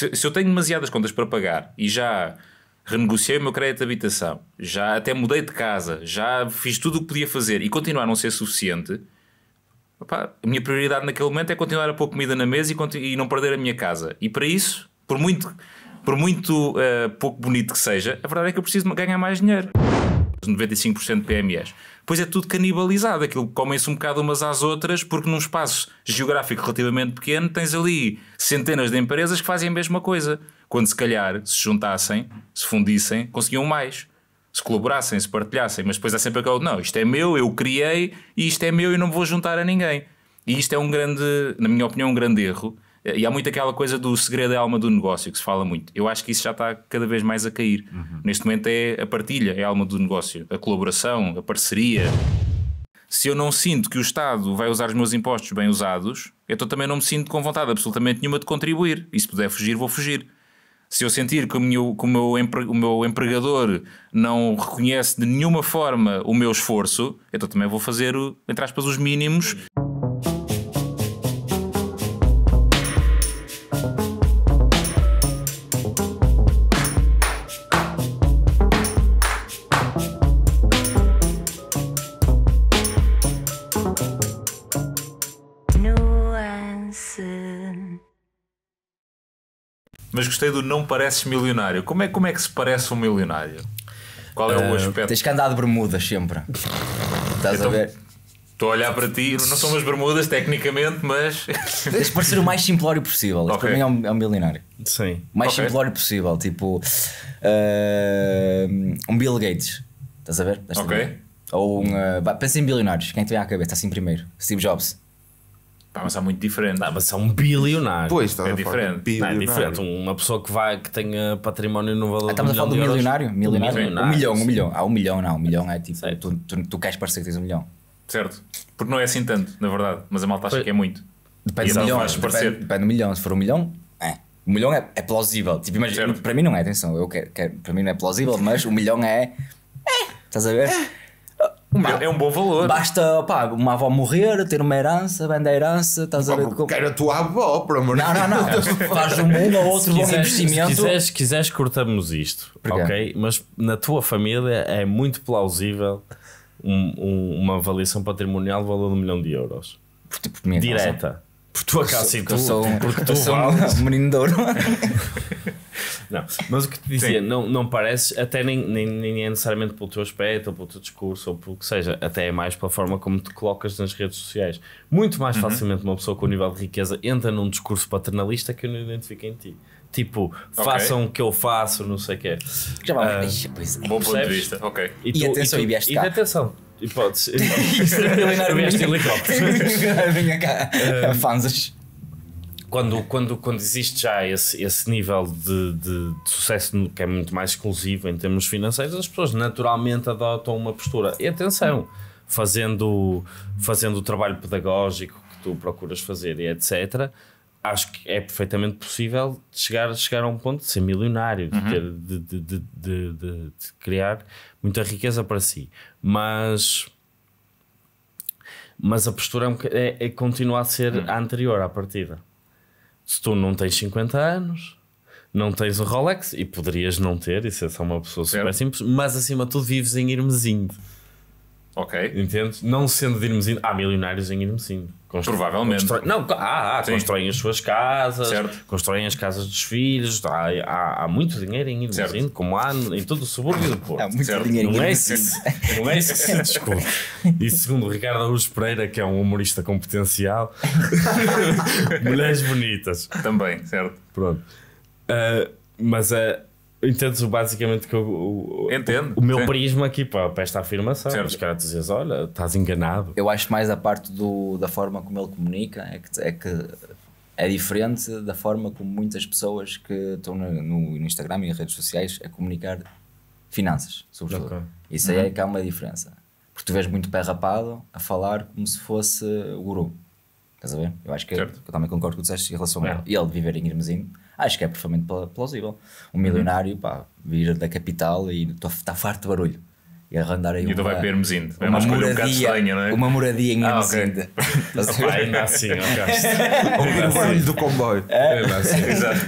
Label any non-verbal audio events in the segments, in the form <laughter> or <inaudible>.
Se, se eu tenho demasiadas contas para pagar e já renegociei o meu crédito de habitação, já até mudei de casa, já fiz tudo o que podia fazer e continuar a não ser suficiente, a minha prioridade naquele momento é continuar a pôr comida na mesa e, e não perder a minha casa. E para isso, por muito, por muito uh, pouco bonito que seja, a verdade é que eu preciso ganhar mais dinheiro. 95% de PMEs depois é tudo canibalizado, aquilo comem-se um bocado umas às outras, porque num espaço geográfico relativamente pequeno tens ali centenas de empresas que fazem a mesma coisa. Quando se calhar se juntassem, se fundissem, conseguiam mais. Se colaborassem, se partilhassem, mas depois há sempre aquele, não, isto é meu, eu criei e isto é meu e não me vou juntar a ninguém. E isto é um grande, na minha opinião, um grande erro eh, e há muito aquela coisa do segredo é a alma do negócio, que se fala muito. Eu acho que isso já está cada vez mais a cair. Uhum. Neste momento é a partilha, é a alma do negócio, a colaboração, a parceria. Se eu não sinto que o Estado vai usar os meus impostos bem usados, então também não me sinto com vontade absolutamente nenhuma de contribuir. E se puder fugir, vou fugir. Se eu sentir que o meu, que o meu, empre, o meu empregador não reconhece de nenhuma forma o meu esforço, então também vou fazer, entre aspas, os mínimos uhum. mas gostei do não pareces milionário. Como é, como é que se parece um milionário? Qual é o ah, aspecto? Tens que andar de bermudas sempre. Estás então, a ver? Estou a olhar para ti, não são umas bermudas tecnicamente, mas. <laughs> Tens de parecer o mais simplório possível. Okay. Para mim é um, é um milionário. Sim. O mais okay. simplório possível, tipo. Uh, um Bill Gates. Estás a ver? Estás ok. A ver? Ou um. Uh, ah, pensa em bilionários, quem te vem à cabeça, assim primeiro. Steve Jobs. Pá, mas é muito diferente. Não, mas são bilionários. Pois, estás é, a diferente. Bilionário. é diferente. Uma pessoa que vai que tenha património no valor ah, estamos um a falar do milionário? milionário? milionário? Um milhão, um milhão. Ah, um milhão não, um milhão é tipo, tu, tu, tu, queres parecer que tens um milhão. Certo. Porque não é assim tanto, na verdade, mas a malta acha pois. que é muito. Depende do então milhão, depende, depende do milhão. Se for um milhão, é. Um milhão é, é plausível. Tipo, imagina, para mim não é, atenção, eu quero, quero, para mim não é plausível, mas um milhão é. é estás a ver? É é um bom valor. Basta, uma avó morrer, ter uma herança, vender a herança, estás a ver... Com... Quero a tua avó, por amor de Deus. Não, não, não. <laughs> Faz um ou outro bom investimento. Se quiseres, quiseres cortamos isto, Porquê? ok? Mas na tua família é muito plausível um, um, uma avaliação patrimonial do valor de um milhão de euros. Tipo, então, Direta tu acaso sim, tu, sou, um, porque tu <laughs> sou um <laughs> menino de ouro. É? <laughs> não, mas o que te dizia, não, não pareces, até nem, nem, nem, é necessariamente pelo teu aspecto ou pelo teu discurso ou pelo que seja, até é mais pela forma como te colocas nas redes sociais. Muito mais uhum. facilmente uma pessoa com o nível de riqueza entra num discurso paternalista que eu não identifico em ti. Tipo, okay. façam o que eu faço, não sei o quê. Já vai, uh, ah, pois é. Bom ponto de vista, ok. E, tu, e atenção, e, tu, e, e atenção, e pode podes. Extraordinário. este helicóptero. <laughs> Vinha cá. Um, é Fanzas. Quando, quando, quando existe já esse, esse nível de, de, de, sucesso que é muito mais exclusivo em termos financeiros, as pessoas naturalmente adotam uma postura. E atenção, fazendo, fazendo o trabalho pedagógico que tu procuras fazer e etc., acho que é perfeitamente possível chegar, chegar a um ponto de ser milionário, de, uhum. ter, de, de, de, de, criar muita riqueza para si. Mas, mas a postura é, é, é continua a ser uhum. a anterior à partida. Se tu não tens 50 anos, não tens um Rolex, e poderias não ter, isso é só uma pessoa super simples, mas acima de tudo vives em Irmezinho. Ok. Entende? Não sendo de Irmezinho, há milionários em Irmezinho. Constro... Provavelmente. Não, ah, ah, constroem as suas casas, certo. constroem as casas dos filhos. Há, há, há muito dinheiro em Irmezinho, como há em todo o subúrbio do Porto. Há muito certo. dinheiro em é Não é isso <laughs> é que se desculpe. E segundo Ricardo Araújo Pereira, que é um humorista com potencial, <laughs> mulheres bonitas. Também, certo. Pronto. Uh, mas a. Uh, Entendes basicamente que eu, o, Entendo, o, o meu sim. prisma aqui para, para esta afirmação. Certo. Os caras dizem, olha, estás enganado. Eu acho mais a parte do, da forma como ele comunica, é que, é que é diferente da forma como muitas pessoas que estão no, no Instagram e em redes sociais a comunicar finanças, sobretudo. Okay. Isso aí é uhum. é que há uma diferença. Porque tu vês muito pé rapado a falar como se fosse o guru. Estás a ver? Eu acho que, eu, eu também concordo com o que disseste em relação é. a ele viver em Irmezinho acho que é perfeitamente plausível. Um uhum. milionário, pá, vir da capital e está farto de barulho. E arrendar aí e uma, vai para Hermesinde. Uma, é, uma, moradia, um estranha, não é? uma moradia em Hermesinde. Ah, okay. <laughs> Tá ainda assim, ao caso. o barulho do comboio. É. Ainda assim. <laughs> Exato.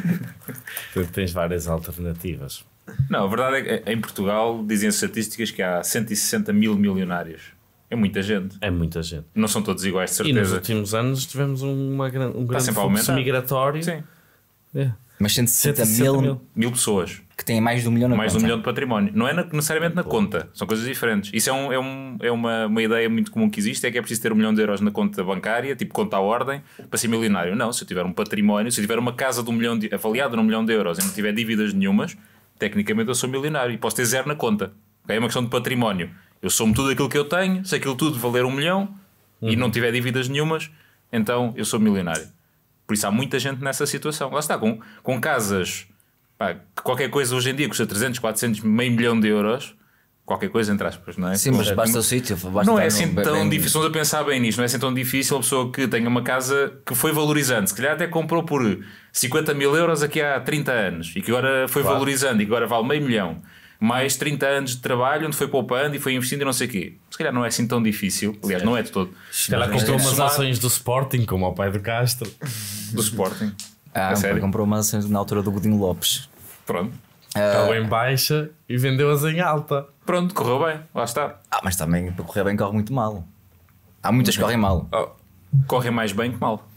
Tu tens várias alternativas. Não, a verdade é que em Portugal dizem as estatísticas que há 160 mil milionários. É muita gente. É muita gente. Não são todos iguais, de certeza. E nos últimos anos tivemos uma, um tá grande fluxo migratório. Sim. É mas 160, mil, mil, mil pessoas que têm mais de um milhão na mais conta. de um milhão de património. Não é na, necessariamente na conta, são coisas diferentes. Isso é, um, é, um, é uma, uma ideia muito comum que existe: é que é preciso ter um milhão de euros na conta bancária, tipo conta à ordem, para ser milionário. Não, se eu tiver um património, se eu tiver uma casa de um milhão de, avaliada num milhão de euros e não tiver dívidas nenhumas, tecnicamente eu sou milionário e posso ter zero na conta. É uma questão de património. Eu somo tudo aquilo que eu tenho, se aquilo tudo valer um milhão hum. e uhum. não tiver dívidas nenhumas, então eu sou milionário. Por isso há muita gente nessa situação. Lá está, com, com casas pá, que qualquer coisa hoje em dia custa 300, 400, meio milhão de euros. Qualquer coisa, entre aspas, não é? Sim, mas tipo, basta o sítio. Basta não é assim tão bem... difícil. Estamos a pensar bem nisto. Não é assim tão difícil a pessoa que tenha uma casa que foi valorizando. Se calhar até comprou por 50 mil euros aqui há 30 anos e que agora foi claro. valorizando e que agora vale meio milhão mais 30 anos de trabalho onde foi poupando e foi investindo e não sei o quê. Se calhar não é assim tão difícil, aliás, certo. não é de todo. Ela comprou umas ações do Sporting, como ao pai do Castro. <laughs> do Sporting. Ah, é comprou uma na altura do Godinho Lopes. Pronto. Ah. Estava em baixa e vendeu-as em alta. Pronto, correu bem, lá está. Ah, mas também para correr bem corre muito mal. Há muitas que correm mal. Oh, correm mais bem que mal.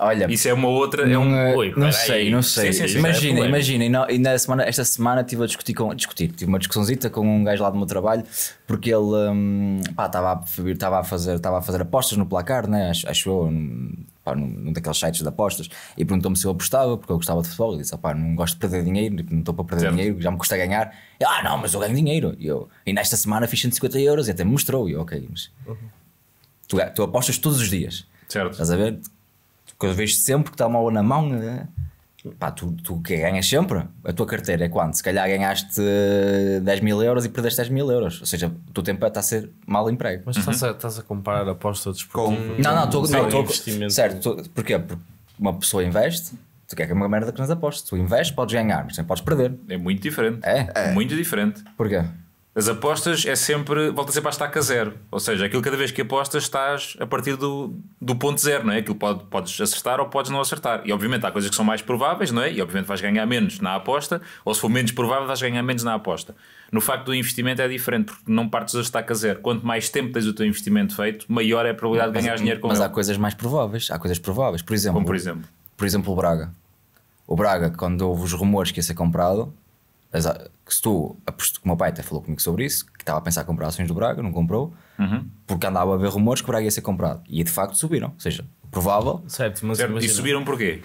Olha, isso é uma outra. Não, é um, Oi, não eh, sei, não sei. É imagina, imagina. E semana, esta semana estive a discutir, com, discutir, tive uma discussãozita com um gajo lá do meu trabalho, porque ele hum, estava, a, estava, a fazer, estava a fazer apostas no placar, né? acho, acho eu, pá, num, num daqueles sites de apostas e perguntou-me se eu apostava, porque eu gostava de futebol. Eu disse: pá, não gosto de perder dinheiro, não estou para perder certo. dinheiro, já me custa ganhar. E, ah, não, mas eu ganho dinheiro. E, eu, e nesta semana fiz 150 euros e até me mostrou. E eu, ok, mas uhum. tu, é, tu apostas todos os dias. Certo. Estás a ver? Porque eu vejo sempre que está mal na mão. Né? pá, tu, tu ganhas sempre? A tua carteira é quanto? Se calhar ganhaste 10 eh, mil euros e perdeste 10 mil euros. Ou seja, o teu tempo é, está a ser mal emprego. Mas uhum. estás, a, estás a comparar a aposta desportiva com. Não, não, estou. Não, investimento. Certo, porquê? Porque uma pessoa investe. Tu quer que é uma merda que nas apostas. Tu investes, podes ganhar, mas também podes perder. É muito diferente. É? é. Muito diferente. Porquê? as apostas é sempre, volta sempre à estaca zero. Ou seja, aquilo cada vez que apostas estás a partir do, do ponto zero, não é? Aquilo pode, podes acertar ou podes não acertar. E obviamente há coisas que são mais prováveis, não é? E obviamente vais ganhar menos na aposta, ou se for menos provável vais ganhar menos na aposta. No facto do investimento é diferente, porque não partes da estaca zero. Quanto mais tempo tens o teu investimento feito, maior é a probabilidade mas, de ganhar dinheiro com Mas ele. há coisas mais prováveis, há coisas prováveis. Por exemplo, Como por exemplo? Por exemplo o Braga. O Braga, quando houve os rumores que ia ser comprado, as, ah, se tu, o meu pai até falou comigo sobre isso, que estava a pensar em comprar ações do Braga, não comprou, uhum. porque andava a haver rumores que o Braga ia ser comprado. E de facto subiram, ou seja, provável. Certo, mas certo. E subiram porquê?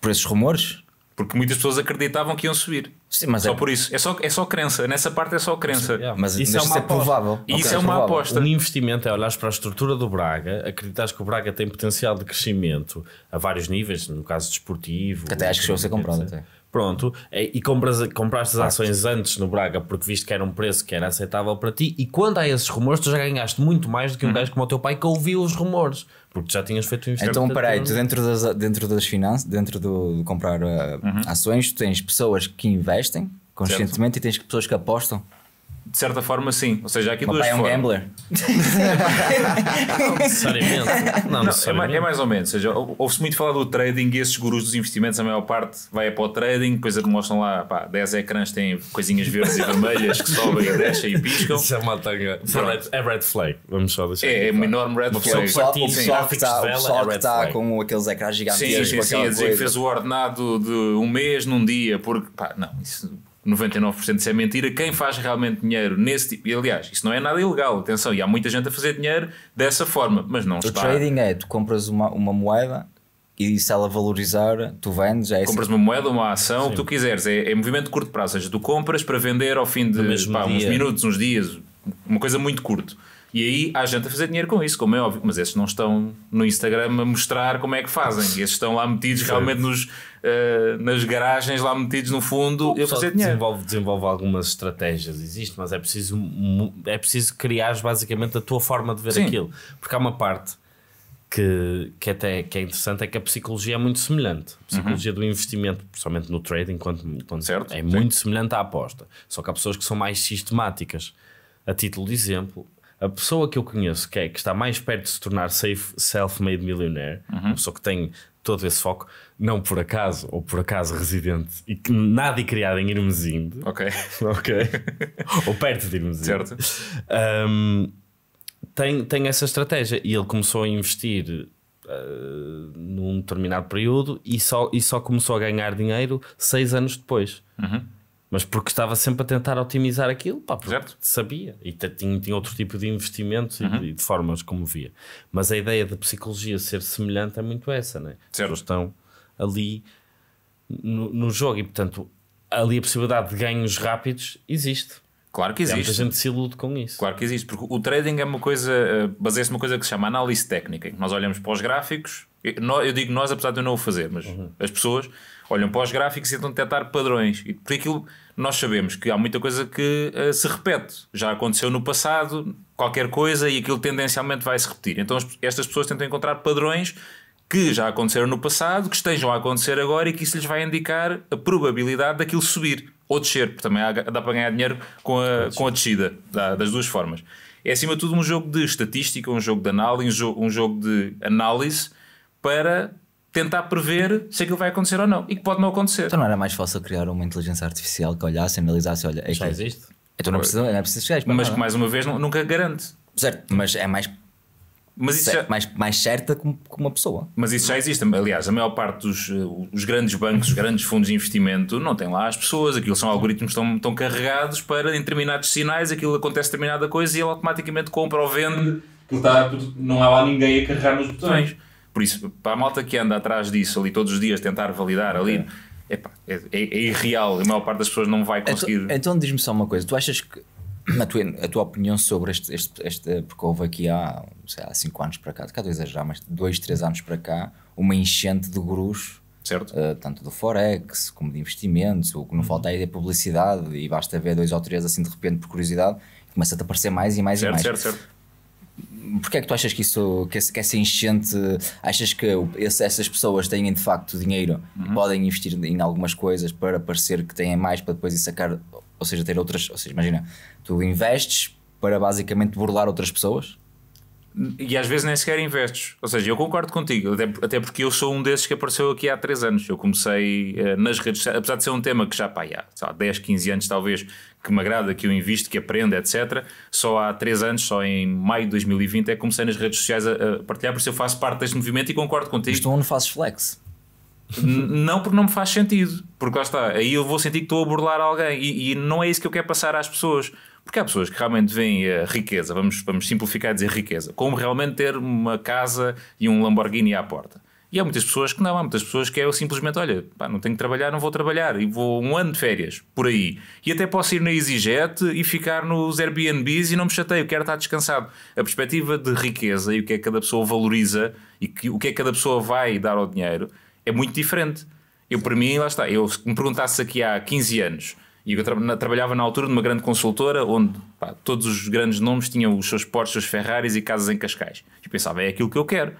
Por esses rumores? Porque muitas pessoas acreditavam que iam subir. Sim, mas só é... por isso. É só, é só crença. Nessa parte é só crença. Sim, é. Mas isso é uma aposta. provável. E okay, isso é uma aposta. Um investimento é olhares para a estrutura do Braga, acreditas que o Braga tem potencial de crescimento a vários níveis, no caso desportivo. Que até acho que chegou a ser comprado. Pronto, é, e compras, compraste as ações antes no Braga porque viste que era um preço que era aceitável para ti. E quando há esses rumores, tu já ganhaste muito mais do que um uhum. gajo como o teu pai que ouviu os rumores, porque já tinhas feito um investimento. Então, peraí, tu dentro das, dentro das finanças, dentro do de comprar uh, uhum. ações, tu tens pessoas que investem conscientemente certo. e tens pessoas que apostam de certa forma, sim. Ou seja, há aqui duas. Pai é um gambler. não necessariamente. Não, não É, é, mais ou menos. Ou seja, ouve-se muito falar do trading e esses gurus dos investimentos, a maior parte vai é para o trading, depois mostram lá pá, 10 ecrãs têm coisinhas verdes e vermelhas que sobem e descem e piscam. Isso é uma tanga. É, é red flag. Vamos só deixar. É, é uma enorme red flag. O pessoal, que está, é está com aqueles ecrãs gigantescos. Sim, sim, sim. A dizer que fez o ordenado de um mês num dia, porque pá, não, isso 99% disso é mentira. Quem faz realmente dinheiro nesse tipo. E, aliás, isso não é nada ilegal, atenção, e há muita gente a fazer dinheiro dessa forma, mas não o está. O trading é: tu compras uma, uma moeda e se ela valorizar, tu vendes. É compras assim. uma moeda, uma ação, Sim. o que tu quiseres. É, é movimento de curto prazo, ou seja, tu compras para vender ao fim de pá, uns minutos, uns dias, uma coisa muito curto. E aí há gente a fazer dinheiro com isso, como é óbvio, mas esses não estão no Instagram a mostrar como é que fazem. Esses estão lá metidos realmente nos, uh, nas garagens, lá metidos no fundo, a fazer dinheiro. Desenvolve, desenvolve algumas estratégias, existe, mas é preciso, é preciso criar basicamente a tua forma de ver Sim. aquilo. Porque há uma parte que, que até que é interessante é que a psicologia é muito semelhante. A psicologia uhum. do investimento, principalmente no trading, quando, quando certo, é sim. muito semelhante à aposta. Só que há pessoas que são mais sistemáticas. A título de exemplo, a pessoa que eu conheço que, é, que está mais perto de se tornar self-made millionaire, uhum. uma pessoa que tem todo esse foco, não por acaso, ou por acaso residente, e que nada é criado em Irmesinde. Ok. <laughs> Ok. ou perto de Irmesinde. Certo. Um, tem, tem essa estratégia. E ele começou a investir uh, num determinado período e só, e só começou a ganhar dinheiro seis anos depois. Uhum mas porque estava sempre a tentar otimizar aquilo, pá, porque certo. sabia e tinha, tinha, outro tipo de investimentos uhum. e, de formas como via. Mas a ideia da psicologia ser semelhante é muito essa, né? Certo. As pessoas estão ali no, no jogo e, portanto, ali a possibilidade de ganhos rápidos existe. Claro que existe. Muita gente se ilude com isso. Claro que existe, porque o trading é uma coisa, eh, baseia-se numa coisa que se chama análise técnica, nós olhamos para os gráficos, eu digo nós apesar de eu não o fazer, mas uhum. as pessoas olham para os gráficos e tentam detectar padrões, e por aquilo nós sabemos que há muita coisa que eh, se repete, já aconteceu no passado, qualquer coisa, e aquilo tendencialmente vai se repetir. Então estas pessoas tentam encontrar padrões que já aconteceram no passado, que estejam a acontecer agora e que isso lhes vai indicar a probabilidade daquilo subir ou descer, porque também dá para ganhar dinheiro com a, com a descida, das duas formas. É acima de tudo um jogo de estatística, um jogo de análise, um jogo de análise para tentar prever se aquilo vai acontecer ou não e que pode não acontecer. Então não era mais fácil criar uma inteligência artificial que olhasse, analisasse, olha, é Já que... existe. Então não é precisa, não é preciso chegar, Mas que mais uma vez nunca garante. Certo, mas é mais mas isso certo, já... mais, mais certa com, com uma pessoa. Mas isso já existe. Aliás, a maior parte dos eh, os grandes bancos, os grandes fundos de investimento, não tem lá as pessoas, aquilo são algoritmos tão, estão carregados para em determinados sinais, aquilo acontece determinada coisa e ele automaticamente compra ou vende, que está, não há lá ninguém a carregar nos botões. Por isso, para a malta que anda atrás disso ali todos os dias, tentar validar ali. É. Epá, é, é, é, irreal, a maior parte das pessoas não vai então, conseguir. Então, então diz-me só uma coisa: tu achas que a tua, a tua opinião sobre este, este, este, porque houve aqui há, 5 anos para cá, de cá dois exagerar, mas 2, 3 anos para cá, uma enchente de gurus, certo. Uh, tanto do Forex como de investimentos, o que não uhum. falta aí é publicidade e basta ver dois ou três assim de repente por curiosidade, começa-te a aparecer mais e mais certo, e mais. Certo, certo porquê é que tu achas que isso que, que essa enchente achas que esse, essas pessoas têm de facto dinheiro uhum. e podem investir em algumas coisas para parecer que têm mais para depois sacar ou seja, ter outras, ou seja, imagina, tu investes para basicamente burlar outras pessoas. E às vezes nem sequer investes. Ou seja, eu concordo contigo, até, porque eu sou um desses que apareceu aqui há 3 anos. Eu comecei eh, nas redes sociais, apesar de ser um tema que já pá, há 10, 15 anos talvez, que me agrada, que eu invisto, que aprendo, etc. Só há 3 anos, só em maio de 2020, é que comecei nas redes sociais a, a partilhar, por isso eu faço parte deste movimento e concordo contigo. Mas tu onde fazes flex? não porque não me faz sentido, porque lá está, aí eu vou sentir que estou a burlar alguém e, e não é isso que eu quero passar às pessoas. Porque há pessoas que realmente veem a eh, riqueza, vamos, vamos simplificar e dizer riqueza, como realmente ter uma casa e um Lamborghini à porta. E há muitas pessoas que não, há muitas pessoas que é simplesmente, olha, pá, não tenho que trabalhar, não vou trabalhar, e vou um ano de férias, por aí. E até posso ir na EasyJet e ficar nos Airbnbs e não me chateio, quero estar descansado. A perspectiva de riqueza e o que é que cada pessoa valoriza e que, o que é que cada pessoa vai dar ao dinheiro é muito diferente. Eu, para mim, lá está. Eu me perguntasse aqui há 15 anos, e eu tra trabalhava na altura numa grande consultora onde pá, todos os grandes nomes tinham os seus Porsche, os seus Ferraris e casas em Cascais. E pensava, é aquilo que eu quero.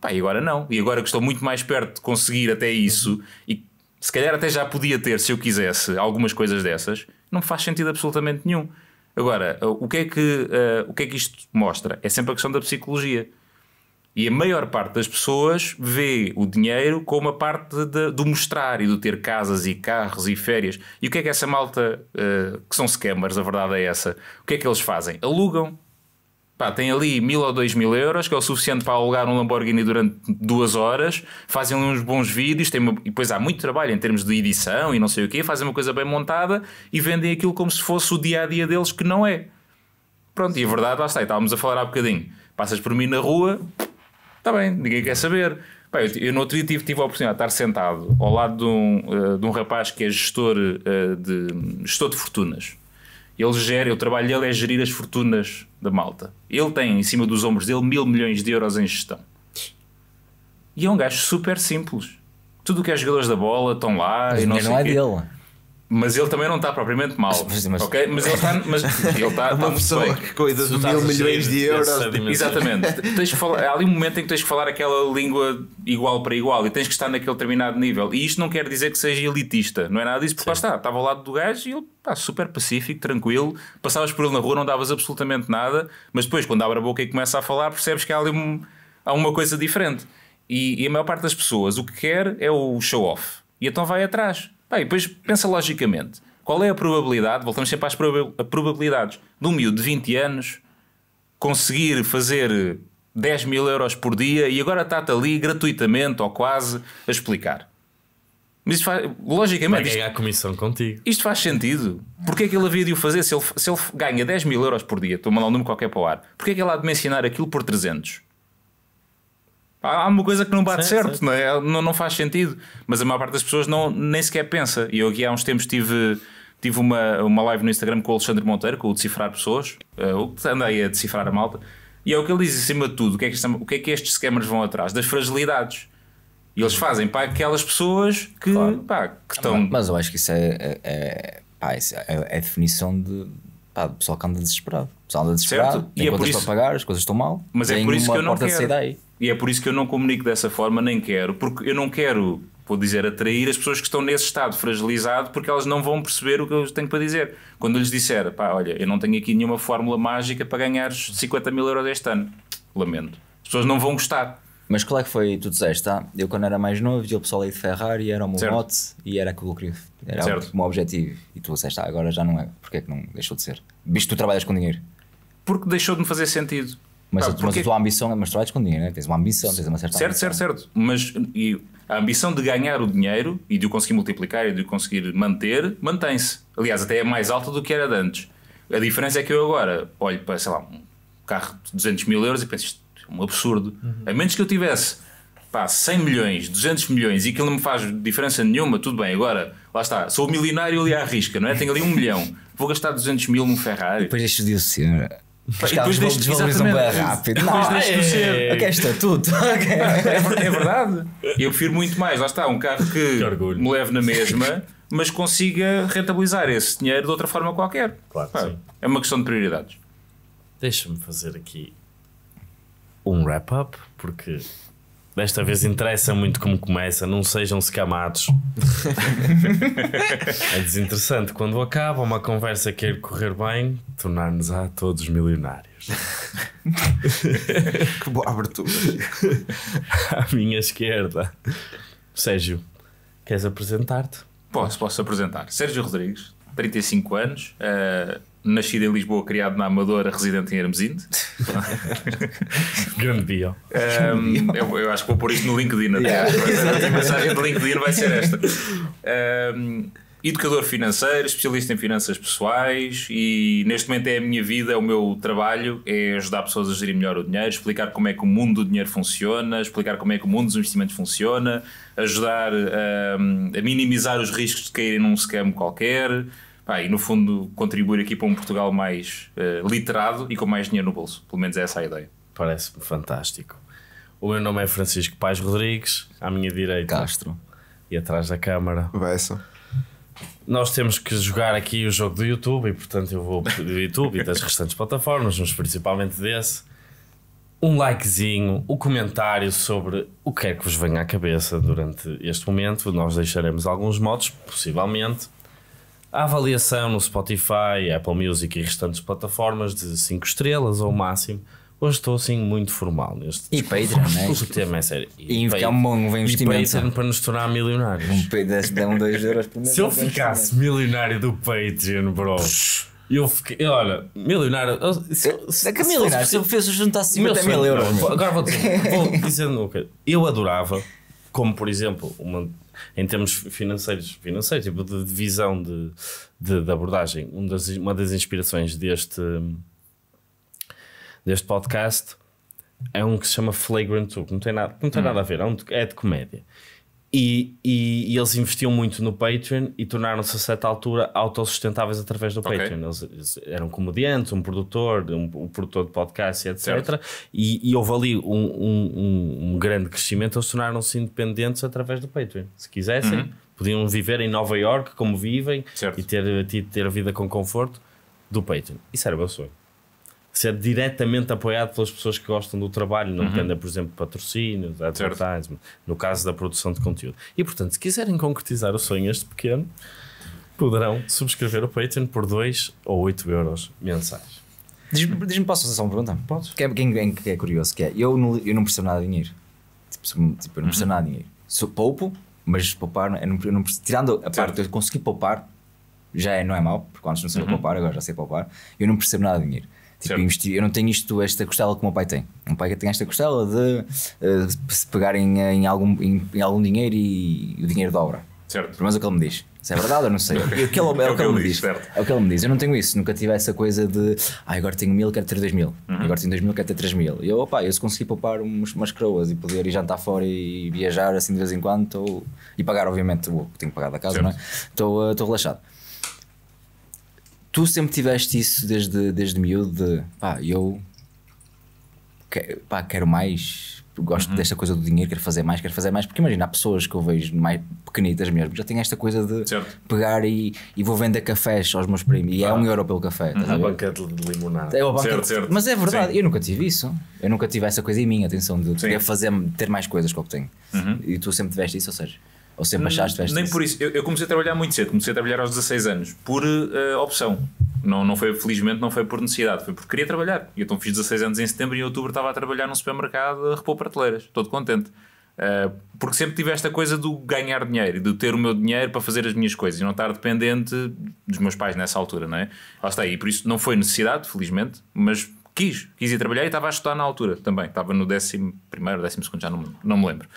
Pá, e agora não. E agora que estou muito mais perto de conseguir até isso, e se calhar até já podia ter, se eu quisesse, algumas coisas dessas, não faz sentido absolutamente nenhum. Agora, o que é que, uh, o que, é que isto mostra? É sempre a questão da psicologia. E a maior parte das pessoas vê o dinheiro como a parte de, do mostrar e do ter casas e carros e férias. E o que é que essa malta, uh, que são scammers, a verdade é essa, o que é que eles fazem? Alugam. Pá, tem ali mil ou dois mil euros, que é o suficiente para alugar um Lamborghini durante duas horas, fazem uns bons vídeos, uma, e depois há muito trabalho em termos de edição e não sei o quê, fazem uma coisa bem montada e vendem aquilo como se fosse o dia a dia deles, que não é. Pronto, e a verdade, lá está, estávamos a falar há bocadinho. Passas por mim na rua, Está bem, ninguém quer saber. Bem, eu, no outro dia tive, tive a oportunidade de estar sentado ao lado de um, uh, de um rapaz que é gestor, uh, de, gestor de fortunas. Ele gera, o trabalho dele é gerir as fortunas da malta. Ele tem em cima dos ombros dele mil milhões de euros em gestão. E é um gajo super simples. Tudo o que é jogadores da bola estão lá. Mas e não, não é quê. dele. Mas ele também não está propriamente mal. Mas, mas, okay? mas ele está. Mas <laughs> ele está é uma tá pessoa que coisa de mil milhões de euros. Tipo, Exatamente. <laughs> tens que falar, há ali um momento em que tens que falar aquela língua igual para igual e tens que estar naquele determinado nível. E isto não quer dizer que seja elitista, não é nada disso, porque Sim. lá está. Estava ao lado do gajo e ele está super pacífico, tranquilo. Passavas por ele na rua, não davas absolutamente nada, mas depois, quando abre a boca e começa a falar, percebes que há ali um, há uma coisa diferente. E, e a maior parte das pessoas o que quer é o show off. E então vai atrás. Pá, e depois pensa logicamente. Qual é a probabilidade, voltamos sempre às probabilidades, de um miúdo de 20 anos conseguir fazer 10 mil euros por dia e agora está-te ali gratuitamente ou quase a explicar. Mas isto faz, logicamente. ganhar isto, a comissão contigo. Isto faz sentido. Porquê é que ele havia de o fazer? Se ele, se ele ganha 10 mil euros por dia, estou a mandar um número qualquer para o ar, porquê é que ele há de mencionar aquilo por 300? há uma coisa que não bate sim, certo, sim. Não, é? não, não, faz sentido. Mas a maior parte das pessoas não, nem sequer pensa. E eu aqui há uns tempos tive, tive uma, uma live no Instagram com o Alexandre Monteiro, com o Decifrar Pessoas, eh, o que andei a decifrar a malta, e é o que ele diz acima de tudo: o que é que, o que, é que estes scammers vão atrás? Das fragilidades. E eles fazem para aquelas pessoas que, claro. pá, que estão. Mas eu acho que isso é, é, é pá, isso é, é a definição de, pá, pessoal que anda desesperado. O pessoal anda desesperado, certo? tem e é por isso... para pagar, as coisas estão mal. Mas é por isso que eu não quero e é por isso que eu não comunico dessa forma, nem quero, porque eu não quero, vou dizer, atrair as pessoas que estão nesse estado fragilizado, porque elas não vão perceber o que eu tenho para dizer. Quando eu lhes disser, pá, olha, eu não tenho aqui nenhuma fórmula mágica para ganhar 50 mil euros este ano, lamento. As pessoas não vão gostar. Mas qual é que foi, tu disseste, tá? eu quando era mais novo vi o pessoal aí de Ferrari, era o meu mote e era aquilo que eu queria, era certo. o meu objetivo. E tu disseste, ah, agora já não é, porque é que não deixou de ser? Bicho, tu trabalhas com dinheiro. Porque deixou de me fazer sentido. Mas, Pá, mas a tua ambição, mas tu vais com dinheiro, né? tens uma ambição, tens uma certa Certo, ambição. certo, certo. Mas e, a ambição de ganhar o dinheiro e de o conseguir multiplicar e de o conseguir manter, mantém-se. Aliás, até é mais alta do que era de antes. A diferença é que eu agora olho para, sei lá, um carro de 200 mil euros e penso isto é um absurdo. Uhum. A menos que eu tivesse pá, 100 milhões, 200 milhões e aquilo não me faz diferença nenhuma, tudo bem, agora, lá está, sou milionário ali à risca, não é? Tenho ali um milhão, vou gastar 200 mil num Ferrari. depois deixas de ser os carros deste, desvalorizam bem rápido. Não, depois deixe de é, ser. É, é <laughs> ok, tudo. Okay. É, é verdade. Eu prefiro muito mais, lá está, um carro que, que me leve na mesma, mas consiga rentabilizar esse dinheiro de outra forma qualquer. Claro que sim. É uma questão de prioridades. Deixa-me fazer aqui um wrap-up, porque Desta vez interessa muito como começa, não sejam camados <laughs> é desinteressante quando acaba uma conversa quer correr bem, tornar-nos a todos milionários. que boa abertura. <laughs> à minha esquerda, Sérgio, queres apresentar-te? Posso, posso apresentar. Sérgio Rodrigues, 35 anos, uh nascido em Lisboa, criado na Amadora, residente em Hermesinde. <laughs> Grande bio. Um, eu, eu, acho que vou pôr isto no LinkedIn até. Yeah. A <laughs> mensagem do LinkedIn vai ser esta. Um, educador financeiro, especialista em finanças pessoais e neste momento é a minha vida, é o meu trabalho, é ajudar pessoas a gerir melhor o dinheiro, explicar como é que o mundo do dinheiro funciona, explicar como é que o mundo dos investimentos funciona, ajudar um, a minimizar os riscos de caírem num scam qualquer, pá, e no fundo contribuir aqui para um Portugal mais uh, literado e com mais dinheiro no bolso. Pelo menos essa é a ideia. Parece-me fantástico. O meu nome é Francisco Pais Rodrigues, à minha direita. Castro. E atrás da câmara. Bessa. Nós temos que jogar aqui o jogo do YouTube e, portanto, eu vou do YouTube e das restantes plataformas, mas principalmente desse. Um likezinho, o um comentário sobre o que é que vos venha à cabeça durante este momento. Nós deixaremos alguns modos, possivelmente a avaliação no Spotify, Apple Music e restantes plataformas de 5 estrelas ou máximo. Hoje estou assim muito formal neste. E Patreon, <laughs> né? O tema é sério. E, e é um bom investimento. E Patreon para nos tornar milionários. Um Patreon dá um 2 euros por mês. Se eu ficasse milionário do Patreon, bro. Eu fiquei, olha, milionário. Se, eu, se, é que milionário, se eu fez juntar 50 mil euros. agora vou dizer, vou dizendo Eu adorava, como por exemplo, uma em termos financeiros, financeiros tipo de divisão de, de, de, abordagem, uma das, uma das inspirações deste, deste podcast é um que se chama Flagrant 2, não tem nada, não tem hum. nada a ver, é, um, é de comédia. E, e, e, eles investiam muito no Patreon e tornaram-se a certa altura autossustentáveis através do okay. Patreon. Eles, eles eram comediantes, um produtor, um, um produtor de podcast, etc. E, e, houve ali um, um, um grande crescimento. Eles tornaram-se independentes através do Patreon. Se quisessem, uhum. podiam viver em Nova York como vivem certo. e ter, ter a vida com conforto do Patreon. Isso era o meu sonho ser é diretamente apoiado pelas pessoas que gostam do trabalho, não uhum. dependa, por exemplo, de patrocínios, advertisement, no caso da produção de conteúdo. E portanto, se quiserem concretizar o sonho este pequeno, poderão subscrever o Patreon por 2 ou 8 euros mensais. Diz-me, diz posso fazer só uma pergunta? Podes. Que é, que, que é curioso, que é, eu não, eu não percebo nada de dinheiro. Tipo, tipo eu não percebo uhum. nada de dinheiro. Sou, poupo, mas poupar, eu não, eu não percebo, tirando a parte de eu conseguir poupar, já é, não é mau, porque antes não sabia uhum. poupar, agora já sei poupar, eu não percebo nada de dinheiro. Tipo, eu não tenho isto, esta costela que o meu pai tem. um pai que tem esta costela de, eh, de se pegarem eh, em algum, em, em, algum dinheiro e o dinheiro dobra. Certo. Pelo menos é o que ele me diz. Se é verdade, eu não sei. É okay. É, <laughs> é, o que ele, é, o que ele me diz. É o que ele me diz. Eu não tenho isso. Nunca tive essa coisa de ah, agora tenho mil, quero ter dois mil. Uhum. Agora tenho dois mil, quero ter três mil. E eu, opa, eu se conseguir poupar umas, umas croas e poder ir jantar fora e viajar assim de vez em quando, tô... e pagar, obviamente, o que tenho que pagar da casa, certo. não é? Estou eh, relaxado tu sempre tiveste isso desde, desde miúdo de pá, eu que, pá, quero mais, gosto uhum. desta coisa do dinheiro, quero fazer mais, quero fazer mais, porque imagina, há pessoas que eu vejo mais pequenitas mesmo, já têm esta coisa de certo. pegar e, e vou vender cafés aos meus primos, e ah. é um euro pelo café. Tá uhum. A banquete de limonada. É banca certo, de... certo. Mas é verdade, Sim. eu nunca tive isso, eu nunca tive essa coisa em mim, atenção, de fazer, ter mais coisas que eu tenho. Uhum. E tu sempre tiveste isso, ou seja... Ou sempre hum, achaste vestes Nem por isso. Eu, eu, comecei a trabalhar muito cedo. Comecei a trabalhar aos 16 anos. Por uh, opção. Não, não foi, felizmente, não foi por necessidade. Foi porque queria trabalhar. E então fiz 16 anos em setembro e em outubro estava a trabalhar num supermercado a repor prateleiras. Todo contente. Uh, porque sempre tive esta coisa do ganhar dinheiro, e do ter o meu dinheiro para fazer as minhas coisas e não estar dependente dos meus pais nessa altura, não é? Lá está, e por isso não foi necessidade, felizmente, mas quis, quis ir trabalhar e estava a estudar na altura também, estava no 11, 12, já não, não me lembro.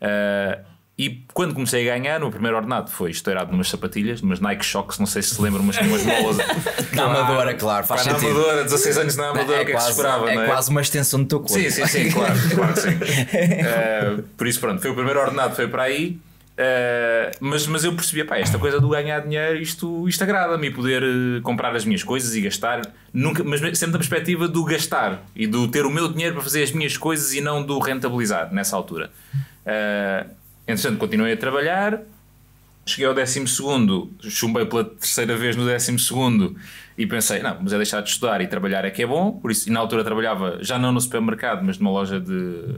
Uh, e quando comecei a ganhar, o primeiro ordenado foi estourado numas sapatilhas, numas Nike Shocks, não sei se se lembram, mas umas bolas. <laughs> na Amadora, é claro, faz sentido. Na Amadora, 16 anos na Amadora, é o que é que se esperava, é, é? quase uma extensão do teu corpo. Sim, sim, sim, claro, <laughs> claro que sim. Uh, por isso, pronto, foi o primeiro ordenado, foi para aí. Uh, mas, mas eu percebia, pá, esta coisa do ganhar dinheiro, isto, isto agrada-me poder uh, comprar as minhas coisas e gastar, nunca, mas sempre da perspectiva do gastar e do ter o meu dinheiro para fazer as minhas coisas e não do rentabilizar nessa altura. Uh, Entretanto, continuei a trabalhar, cheguei ao 12, chumbei pela terceira vez no 12 e pensei, não, mas é deixar de estudar e trabalhar é que é bom, por isso, e na altura trabalhava já não no supermercado, mas numa loja de.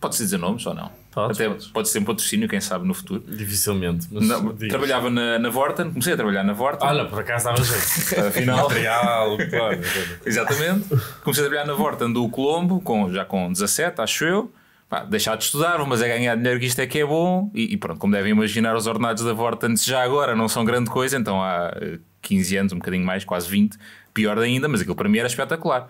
Pode-se dizer nomes ou não? Até pode ser um patrocínio, quem sabe no futuro. Dificilmente. Não, trabalhava na, na Vorten, comecei a trabalhar na Vorten. Olha, por acaso estava jeito. <laughs> Afinal. Material, claro. <laughs> Exatamente. Comecei a trabalhar na Vorten do Colombo, com, já com 17, acho eu pá, deixar de estudar, mas é ganhar dinheiro que isto é que é bom. E, e pronto, como devem imaginar, os ordenados da Vortantes já agora não são grande coisa, então há 15 eh, anos, um bocadinho mais, quase 20, pior ainda, mas aquilo para mim era espetacular.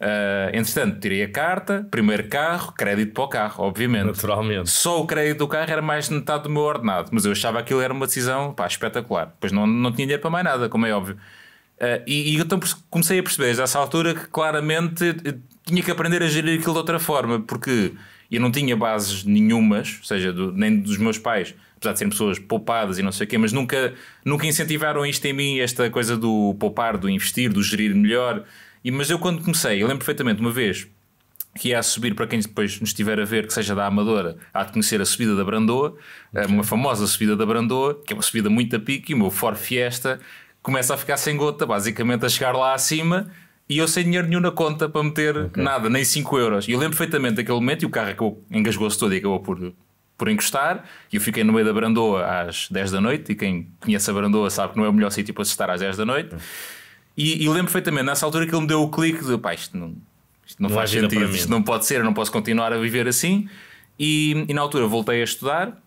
Uh, entretanto, tirei a carta, primeiro carro, crédito para o carro, obviamente. Naturalmente. Só o crédito do carro era mais de metade do meu ordenado, mas eu achava aquilo era uma decisão pá, espetacular. Pois não, não tinha dinheiro para mais nada, como é óbvio. Uh, e, e então comecei a perceber, já essa altura, que claramente tinha que aprender a gerir aquilo de outra forma, porque e eu não tinha bases nenhumas, ou seja, do, nem dos meus pais, apesar de serem pessoas poupadas e não sei o quê, mas nunca, nunca incentivaram isto em mim, esta coisa do poupar, do investir, do gerir melhor. E, mas eu quando comecei, eu lembro perfeitamente uma vez que ia a subir, para quem depois nos estiver a ver, que seja da Amadora, há de conhecer a subida da Brandoa, okay. Eh, uma famosa subida da Brandoa, que é uma subida muito a pique, e o meu Ford Fiesta começa a ficar sem gota, basicamente a chegar lá acima, e eu sem dinheiro nenhum na conta para meter okay. nada, nem 5 euros. E eu lembro perfeitamente daquele momento e o carro acabou, engasgou-se todo e acabou por, por encostar. E eu fiquei no meio da Brandoa às 10 da noite. E quem conhece a Brandoa sabe que não é o melhor sítio para se estar às 10 da noite. Hum. E, e, lembro perfeitamente nessa altura que ele me deu o clique de pá, isto não, isto não, não faz sentido, isto não pode ser, eu não posso continuar a viver assim. E, e na altura voltei a estudar.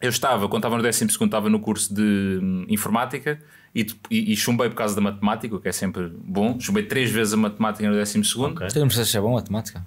Eu estava, quando estava no 12, estava no curso de hum, informática e, e, chumbei por causa da matemática, o que é sempre bom. Chumbei três vezes a matemática no décimo segundo. Okay. Tu não precisas ser é bom matemática?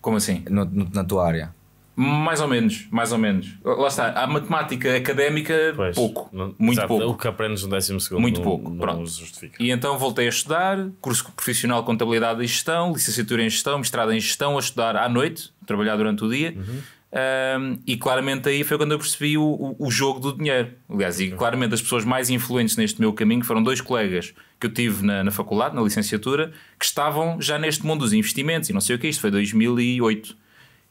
Como assim? No, no, na tua área? Mais ou menos, mais ou menos. Lá está, a matemática académica, pois, pouco. Não, muito exato, pouco. O que aprendes no décimo segundo Muito não, pouco, não pronto. Justifica. E então voltei a estudar, curso profissional de contabilidade e gestão, licenciatura em gestão, mestrado em gestão, a estudar à noite, trabalhar durante o dia. Uhum. Um, e claramente aí foi quando eu percebi o, o jogo do dinheiro. Aliás, e claramente as pessoas mais influentes neste meu caminho foram dois colegas que eu tive na, na faculdade, na licenciatura, que estavam já neste mundo dos investimentos e não sei o que, isto foi 2008.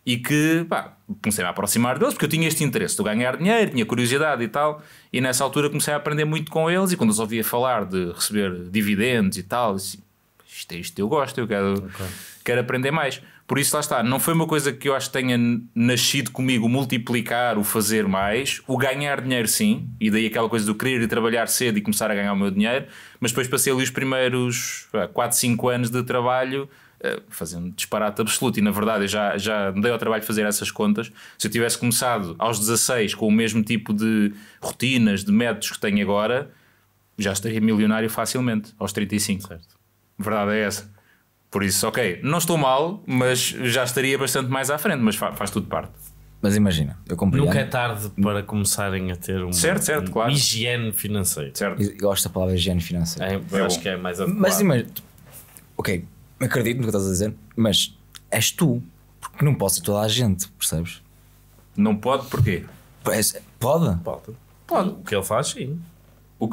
E que pá, comecei a aproximar deles porque eu tinha este interesse de ganhar dinheiro, tinha curiosidade e tal. E nessa altura comecei a aprender muito com eles. E quando os ouvia falar de receber dividendos e tal, disse, isto é isto que eu gosto, eu quero, okay. quero aprender mais. Por isso, lá está, não foi uma coisa que eu acho que tenha nascido comigo, multiplicar, o fazer mais, o ganhar dinheiro sim, e daí aquela coisa do querer e trabalhar cedo e começar a ganhar o meu dinheiro, mas depois passei ali os primeiros 4, 5 anos de trabalho eh, fazendo um disparate absoluto. E na verdade, eu já, já me dei ao trabalho de fazer essas contas. Se eu tivesse começado aos 16 com o mesmo tipo de rotinas, de métodos que tenho agora, já estaria milionário facilmente aos 35. Certo. verdade é essa. Por isso, ok, não estou mal, mas já estaria bastante mais à frente, mas faz, tudo parte. Mas imagina, eu compreendo. Nunca é tarde para começarem a ter uma, certo, certo, um claro. higiene financeira. Certo. Eu gosto da palavra higiene financeira. É, é acho que é mais adequado. Mas imagina, tipo, ok, acredito no que estás a dizer, mas és tu, porque não posso ser toda a gente, percebes? Não pode porquê? Pode? Pode. Pode. O que ele faz, sim.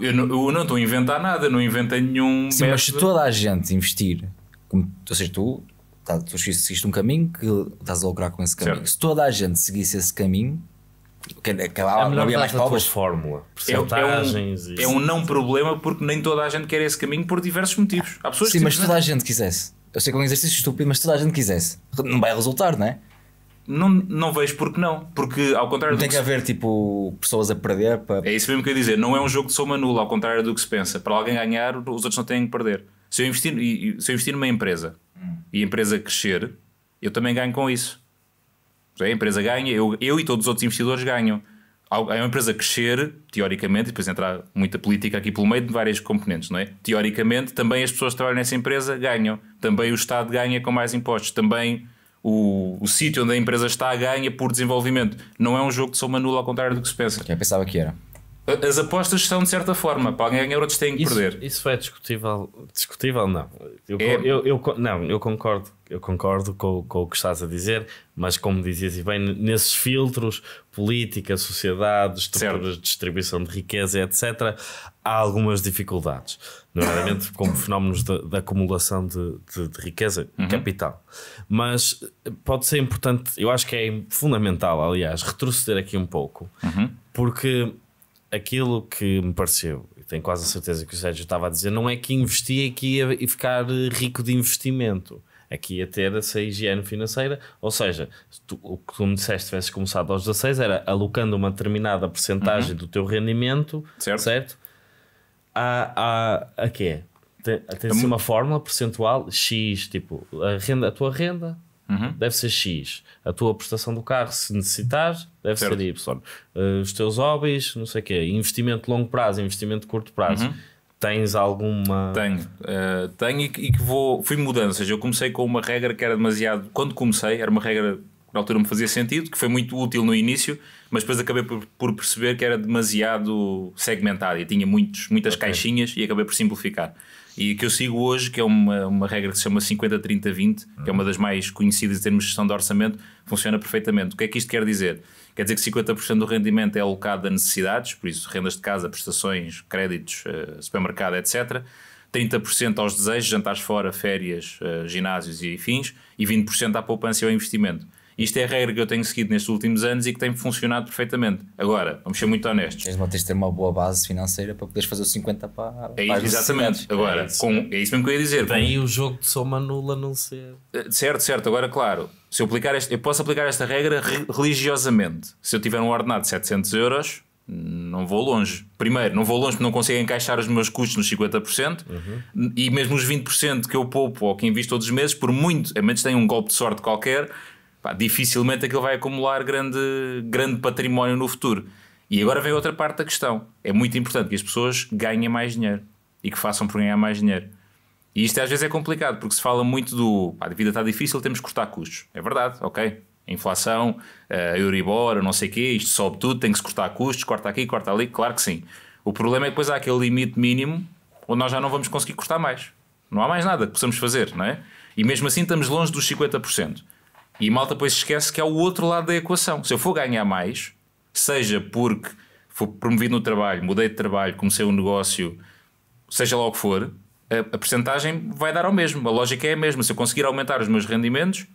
Eu não, eu não estou a inventar nada, não inventei nenhum. Sim, método. mas se toda a gente investir como, ou seja, tu, tá, tu seguiste um caminho que estás a lucrar com esse caminho. Certo. Se toda a gente seguisse esse caminho, acabava, é não havia mais pobres. fórmula, É, é, um, é um é não problema porque nem toda a gente quer esse caminho por diversos motivos. Há pessoas Sim, que mas toda a gente quisesse. Eu sei que é um exercício estúpido, mas toda a gente quisesse. Não vai resultar, não é? Não, não vejo porque não. Porque ao contrário não Tem que, que haver tipo pessoas a perder para. É isso mesmo que eu ia dizer. Não é um jogo de soma nula, ao contrário do que se pensa. Para alguém ganhar, os outros não têm que perder. Se eu investir, se eu investir numa empresa hum. e a empresa crescer, eu também ganho com isso. A empresa ganha, eu, eu e todos os outros investidores ganham. É uma empresa crescer, teoricamente, depois entrar muita política aqui pelo meio de várias componentes, não é? Teoricamente, também as pessoas que trabalham nessa empresa ganham, também o Estado ganha com mais impostos, também o, o sítio onde a empresa está ganha por desenvolvimento. Não é um jogo de soma nula ao contrário do que se pensa. Eu pensava que era. As apostas são de certa forma, para alguém ganhar outros têm que isso, perder. Isso é discutível, discutível não. Eu, é. eu, eu, não, eu concordo, eu concordo com, com o que estás a dizer, mas como dizias e bem, nesses filtros, política, sociedade, estruturas de distribuição de riqueza, etc., há algumas dificuldades, nomeadamente <coughs> como fenómenos da acumulação de, de, de riqueza, uhum. capital. Mas pode ser importante, eu acho que é fundamental, aliás, retroceder aqui um pouco, uhum. porque aquilo que me pareceu, e tenho quase a certeza que o Sérgio estava a dizer, não é que investia e que ia ficar eh, rico de investimento. Aqui ia ter essa higiene financeira, ou seja, tu, o que tu me disseste tivesse começado aos 16 era alocando uma determinada porcentagem uhum. do teu rendimento, certo? certo? A, a, a quê? Tem, tens assim uma fórmula percentual X, tipo, a, renda, a tua renda uhum. deve ser X. A tua prestação do carro, se necessitar, deve certo. ser Y. Uh, os teus hobbies, não sei o quê. Investimento de longo prazo, investimento de curto prazo. Uhum. Tens alguma. Tenho, uh, tenho e que, e que vou. Fui mudando, ou seja, eu comecei com uma regra que era demasiado. Quando comecei, era uma regra que na altura me fazia sentido, que foi muito útil no início, mas depois acabei por, por perceber que era demasiado segmentada e tinha muitos, muitas okay. caixinhas e acabei por simplificar e que eu sigo hoje, que é uma, uma regra que se chama 50-30-20, que é uma das mais conhecidas em termos de gestão de orçamento, funciona perfeitamente. O que é que isto quer dizer? Quer dizer que 50% do rendimento é alocado a necessidades, por isso rendas de casa, prestações, créditos, eh, supermercado, etc. 30% aos desejos, jantares fora, férias, eh, ginásios e fins, e 20% à poupança e ao investimento. Isto é a regra que eu tenho seguido nestes últimos anos e que tem funcionado perfeitamente. Agora, vamos ser muito honestos. Tens, tens de ter uma boa base financeira para poderes fazer os 50 para. É isso, exatamente. É Agora, é isso. Com, é isso mesmo que eu ia dizer. Daí o jogo de soma nula não ser. Eh, certo, certo. Agora, claro, se eu, aplicar este, eu posso aplicar esta regra re religiosamente. Se eu tiver um ordenado de 700 euros, não vou longe. Primeiro, não vou longe porque não consigo encaixar os meus custos nos 50% uhum. e mesmo os 20% que eu poupo ou que invisto todos os meses, por muito, a menos que tenha um golpe de sorte qualquer, pá, dificilmente aquilo vai acumular grande, grande património no futuro. E agora vem outra parte da questão. É muito importante que as pessoas ganhem mais dinheiro e que façam por ganhar mais dinheiro. E isto às vezes é complicado, porque se fala muito do pá, a vida está difícil, temos que cortar custos. É verdade, ok. A inflação, eh, a Euribor, não sei o quê, isto sobe tudo, tem que se cortar custos, corta aqui, corta ali, claro que sim. O problema é que depois há aquele limite mínimo onde nós já não vamos conseguir cortar mais. Não há mais nada que possamos fazer, não é? E mesmo assim estamos longe dos 50%. E malta depois esquece que é o outro lado da equação. Se eu for ganhar mais, seja porque fui promovido no trabalho, mudei de trabalho, comecei um negócio, seja lá o que for, a, a percentagem vai dar ao mesmo. A lógica é a mesma. Se eu conseguir aumentar os meus rendimentos,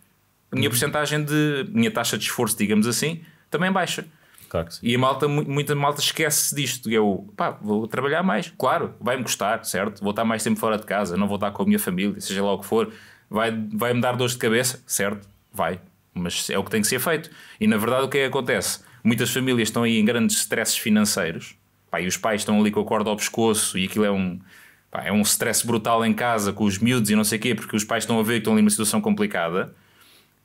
a minha uhum. percentagem de. minha taxa de esforço, digamos assim, também baixa. Claro e a malta, muita malta esquece disto. Eu, pá, vou trabalhar mais. Claro, vai-me custar, certo? Vou estar mais tempo fora de casa, não vou estar com a minha família, seja lá o que for. Vai-me vai dar dores de cabeça, certo? vai, mas é o que tem que ser feito. E na verdade o que é que acontece? Muitas famílias estão aí em grandes stresses financeiros, pá, e os pais estão ali com a corda ao pescoço e aquilo é um, pá, é um stress brutal em casa com os miúdos e não sei o quê, porque os pais estão a ver que estão ali numa situação complicada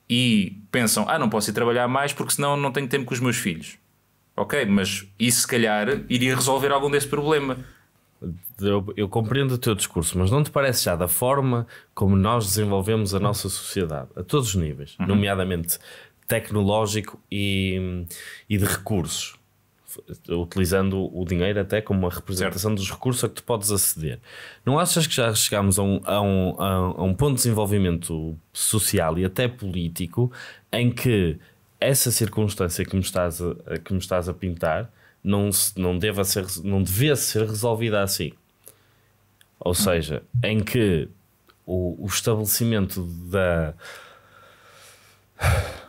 e pensam, ah, não posso ir trabalhar mais porque senão não tenho tempo com os meus filhos. Ok, mas isso se calhar iria resolver algum desse problema eu, eu, compreendo o teu discurso, mas não te parece já da forma como nós desenvolvemos a nossa sociedade, a todos os níveis, uhum. nomeadamente tecnológico e, e de recursos, utilizando o dinheiro até como uma representação dos recursos a que tu podes aceder. Não achas que já chegámos a um, a um, a um ponto de desenvolvimento social e até político em que essa circunstância que me estás a, que me estás a pintar não, não, deva ser, não devia ser resolvida assim. Ou seja, em que o, o estabelecimento da,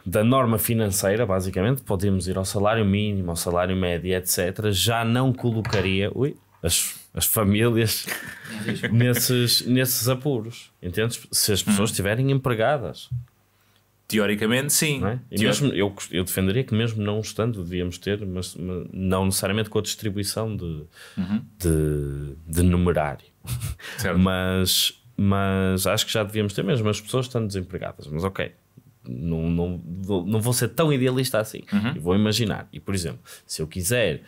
da norma financeira, basicamente, podemos ir ao salário mínimo, ao salário médio, etc., já não colocaria ui, as, as famílias <laughs> nesses, nesses apuros. Entendes? Se as pessoas hum. estiverem empregadas. Teoricamente, sim. É? E mesmo, eu, eu defenderia que, mesmo não estando, devíamos ter, mas, mas não necessariamente com a distribuição de, uhum. de, de, numerário. Certo. <laughs> mas, mas acho que já devíamos ter mesmo as pessoas estando desempregadas. Mas ok, não, não, não vou ser tão idealista assim. Uhum. vou imaginar. E, por exemplo, se eu quiser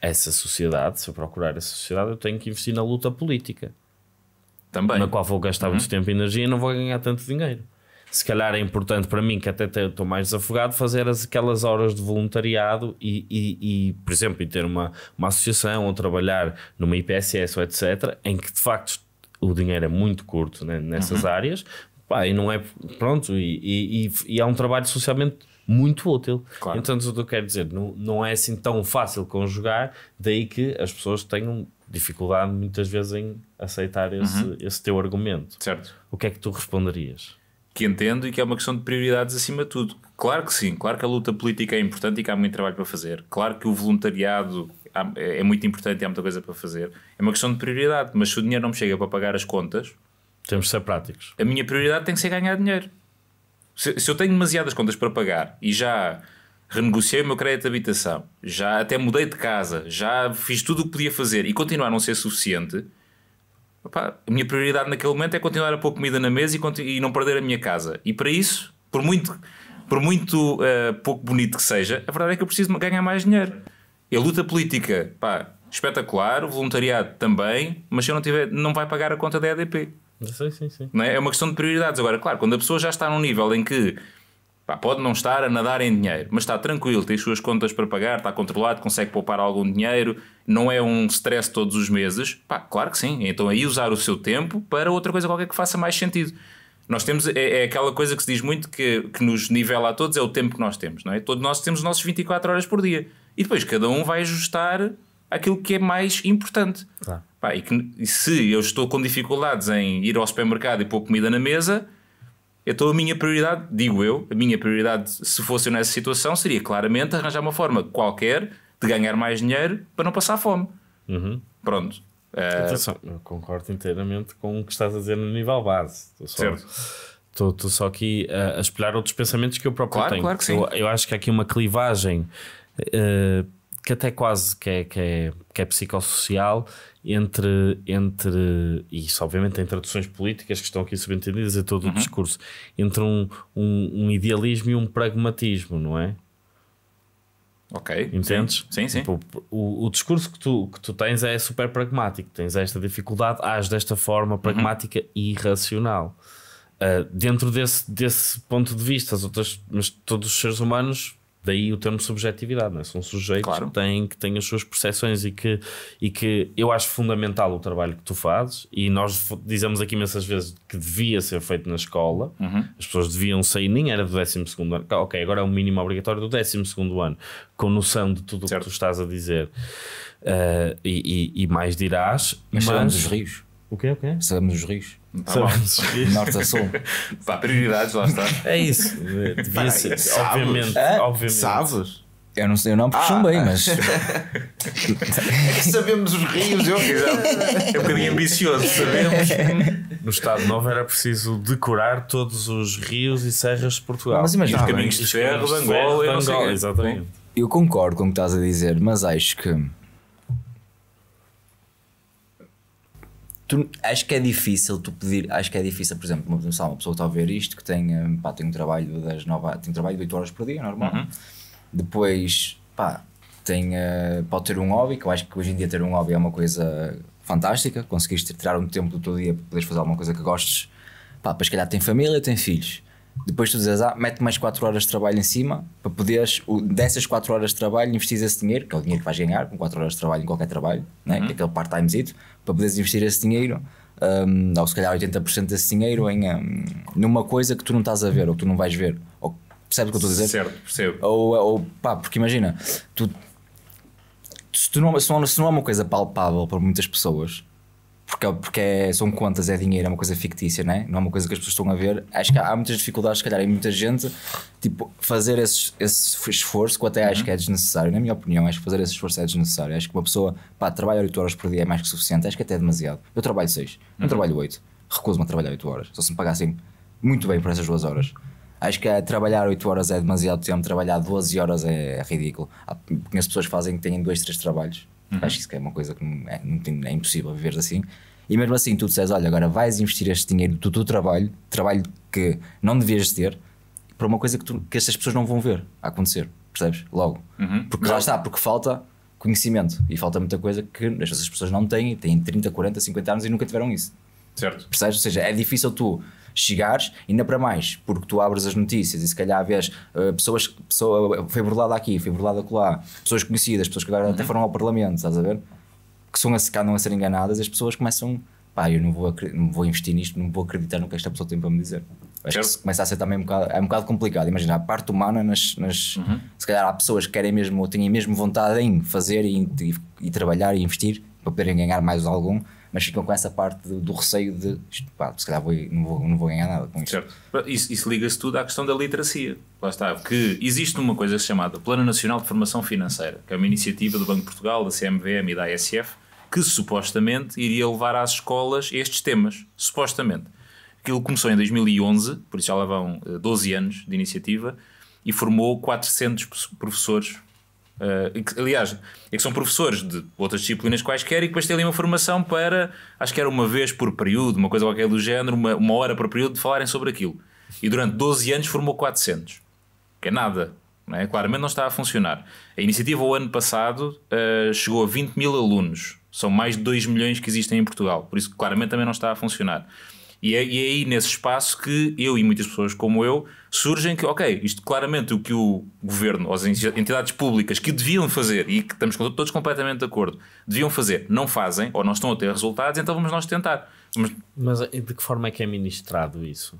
essa sociedade, se eu procurar essa sociedade, eu tenho que investir na luta política. Também. Na qual vou gastar uhum. muito tempo e energia e não vou ganhar tanto dinheiro se calhar é importante para mim, que até estou mais desafogado, fazer as, aquelas horas de voluntariado e, e, e, por exemplo, e ter uma, uma associação ou trabalhar numa IPSS ou etc., em que de facto o dinheiro é muito curto né, nessas uhum. áreas, pá, e não é. Pronto, e, e, e, é um trabalho socialmente muito útil. Claro. Então, o que eu quero dizer, não, não é assim tão fácil conjugar, daí que as pessoas tenham dificuldade muitas vezes em aceitar esse, uhum. esse teu argumento. Certo. O que é que tu responderias? que entendo e que é uma questão de prioridades acima de tudo. Claro que sim, claro que a luta política é importante e que há muito trabalho para fazer. Claro que o voluntariado é muito importante e há muita coisa para fazer. É uma questão de prioridade, mas se o dinheiro não me chega para pagar as contas. Temos de ser práticos. A minha prioridade tem que ser ganhar dinheiro. Se, se eu tenho demasiadas contas para pagar e já renegociei o meu crédito de habitação, já até mudei de casa, já fiz tudo o que podia fazer e continuar a não ser suficiente, Opa, a minha prioridade naquele momento é continuar a pôr comida na mesa e, e não perder a minha casa. E para isso, por muito, por muito uh, pouco bonito que seja, a verdade é que eu preciso ganhar mais dinheiro. E a luta política, pá, espetacular, o voluntariado também, mas se eu não tiver, não vai pagar a conta da EDP. Sim, sim, sim. É? é uma questão de prioridades. Agora, claro, quando a pessoa já está num nível em que Pá, pode não estar a nadar em dinheiro, mas está tranquilo, tem as suas contas para pagar, está controlado, consegue poupar algum dinheiro, não é um stress todos os meses. Pá, claro que sim. Então aí usar o seu tempo para outra coisa qualquer que faça mais sentido. Nós temos, é, é aquela coisa que se diz muito que, que nos nivela a todos, é o tempo que nós temos, não é? Todos nós temos os nossos 24 horas por dia. E depois cada um vai ajustar aquilo que é mais importante. Pá, e, que, e se eu estou com dificuldades em ir ao supermercado e pôr comida na mesa, então a minha prioridade, digo eu, a minha prioridade, se fosse eu nessa situação, seria claramente arranjar uma forma qualquer de ganhar mais dinheiro para não passar fome. Uhum. Pronto. Eh, Atenção, eu concordo inteiramente com o que estás a dizer no nível base. Estou só, certo. Estou, estou só aqui a, a, espelhar outros pensamentos que eu próprio claro, tenho. Claro que sim. Eu, eu, acho que há aqui uma clivagem uh, que até quase que é, que é, que é psicossocial entre, entre isso obviamente tem traduções políticas que estão aqui subentendidas em todo uhum. o discurso, entre um, um, um, idealismo e um pragmatismo, não é? Ok. Entendes? Sim, sim. Tipo, o, o, discurso que tu, que tu tens é super pragmático, tens esta dificuldade, age desta forma uhum. pragmática uhum. e racional. Uh, ah, dentro desse, desse ponto de vista, as outras, mas todos os seres humanos Daí o termo subjetividade, é são sujeitos claro. que, têm, que têm as suas percepções e que, e que eu acho fundamental o trabalho que tu fazes. E nós dizemos aqui imensas vezes que devia ser feito na escola, uhum. as pessoas deviam sair, nem era do 12 ano, ok, agora é o mínimo obrigatório do 12 ano, com noção de tudo o que tu estás a dizer. Uh, e, e, e, mais dirás, mas, mas... os rios. O quê? O quê? Sabemos os rios. Tá sabemos. Norte a sul. <laughs> Pá, prioridades, lá está. É isso. Devia ser. Obviamente, ah, obviamente. Sabes? Eu não sei não nome porque ah, bem, mas. <laughs> É sabemos os rios, eu É um bocadinho ambicioso, sabemos. No Estado Novo era preciso decorar todos os rios e serras de Portugal. Mas imagina, os caminhos de ferro, de Angola, Angola, Exatamente. Eu concordo com o que estás a dizer, mas acho que tu, acho que é difícil tu pedir, acho que é difícil, por exemplo, uma, pessoa, uma pessoa está a ver isto, que tem, pá, tem um trabalho das 9 tem um trabalho de 8 horas por dia, normal. Uhum. Depois, pá, tem, pode ter um hobby, que eu acho que hoje em dia ter um hobby é uma coisa fantástica, conseguiste tirar um tempo do teu dia para poderes fazer alguma coisa que gostes. Pá, para se calhar tem família, tem filhos depois tu dizes, ah, mete mais 4 horas de trabalho em cima para poderes, dessas 4 horas de trabalho, investir esse dinheiro, que é o dinheiro que vais ganhar com 4 horas de trabalho em qualquer trabalho, né? Uhum. É aquele part-timezito, para poderes investir esse dinheiro, um, ou se calhar 80% desse dinheiro, em, um, numa coisa que tu não estás a ver ou que tu não vais ver. Ou, percebes o que eu estou a dizer? Certo, percebo. Ou, ou pá, porque imagina, tu, se, tu não, se, não, se não é uma coisa palpável para muitas pessoas porque, porque é, são contas, é dinheiro, é uma coisa fictícia, não é? Não é uma coisa que as pessoas estão a ver. Acho que há, muitas dificuldades, se calhar, em muita gente, tipo, fazer esse, esse esforço, que até acho que é desnecessário, na minha opinião, acho que fazer esse esforço é desnecessário. Acho que uma pessoa, pá, trabalha 8 horas por dia é mais que suficiente, acho que até é demasiado. Eu trabalho 6, uhum. não trabalho 8, recuso-me a trabalhar 8 horas, só se me pagassem muito bem por essas 2 horas. Acho que trabalhar 8 horas é demasiado tempo, trabalhar 12 horas é, é ridículo. Há, conheço pessoas que fazem que têm 2, 3 trabalhos Uhum. Acho que isso é uma coisa que é, tem, é impossível viver assim. E mesmo assim, tu disseres, olha, agora vais investir este dinheiro do teu trabalho, trabalho que não devias ter, para uma coisa que, tu, que estas pessoas não vão ver acontecer, percebes? Logo. Uhum. Porque já está, porque falta conhecimento e falta muita coisa que estas pessoas não têm, têm 30, 40, 50 anos e nunca tiveram isso. Certo. Percebes? Ou seja, é difícil tu chegares, ainda para mais, porque tu abres as notícias e se calhar vês uh, pessoas, pessoa, foi burlada aqui, foi burlada lá, pessoas conhecidas, pessoas que agora uhum. até foram ao Parlamento, estás a ver? Que são a, se não a ser enganadas, as pessoas começam, pá, eu não vou, não vou investir nisto, não vou acreditar no que esta pessoa tem para me dizer. Acho que começa a ser também um bocado, é um bocado complicado. Imagina, a parte humana, nas, nas uhum. se calhar há pessoas que querem mesmo, ou têm mesmo vontade em fazer e, e, e trabalhar e investir para poderem ganhar mais algum, mas ficam com essa parte do, do receio de pá, se calhar vou, não, vou, não vou ganhar nada com isto. Certo. Isso, isso liga-se tudo à questão da literacia. Lá está, que existe uma coisa chamada Plano Nacional de Formação Financeira, que é uma iniciativa do Banco de Portugal, da CMVM e da ASF, que supostamente iria levar às escolas estes temas. Supostamente. Aquilo começou em 2011, por isso já lá vão 12 eh, anos de iniciativa, e formou 400 professores Uh, que, aliás, é que são professores de outras disciplinas quaisquer e depois têm ali uma formação para, acho que era uma vez por período, uma coisa qualquer do género, uma, uma hora por período de falarem sobre aquilo. E durante 12 anos formou 400. Que é nada. Não é? Claramente não está a funcionar. A iniciativa, o ano passado, uh, chegou a 20 mil alunos. São mais de 2 milhões que existem em Portugal. Por isso, claramente também não está a funcionar. E é, e é aí nesse espaço que eu e muitas pessoas como eu surgem que, ok, isto claramente o que o governo, as entidades públicas que deviam fazer, e que estamos todos completamente de acordo, deviam fazer, não fazem, ou não estão a ter resultados, então vamos nós tentar. Mas, Mas de que forma é que é ministrado isso?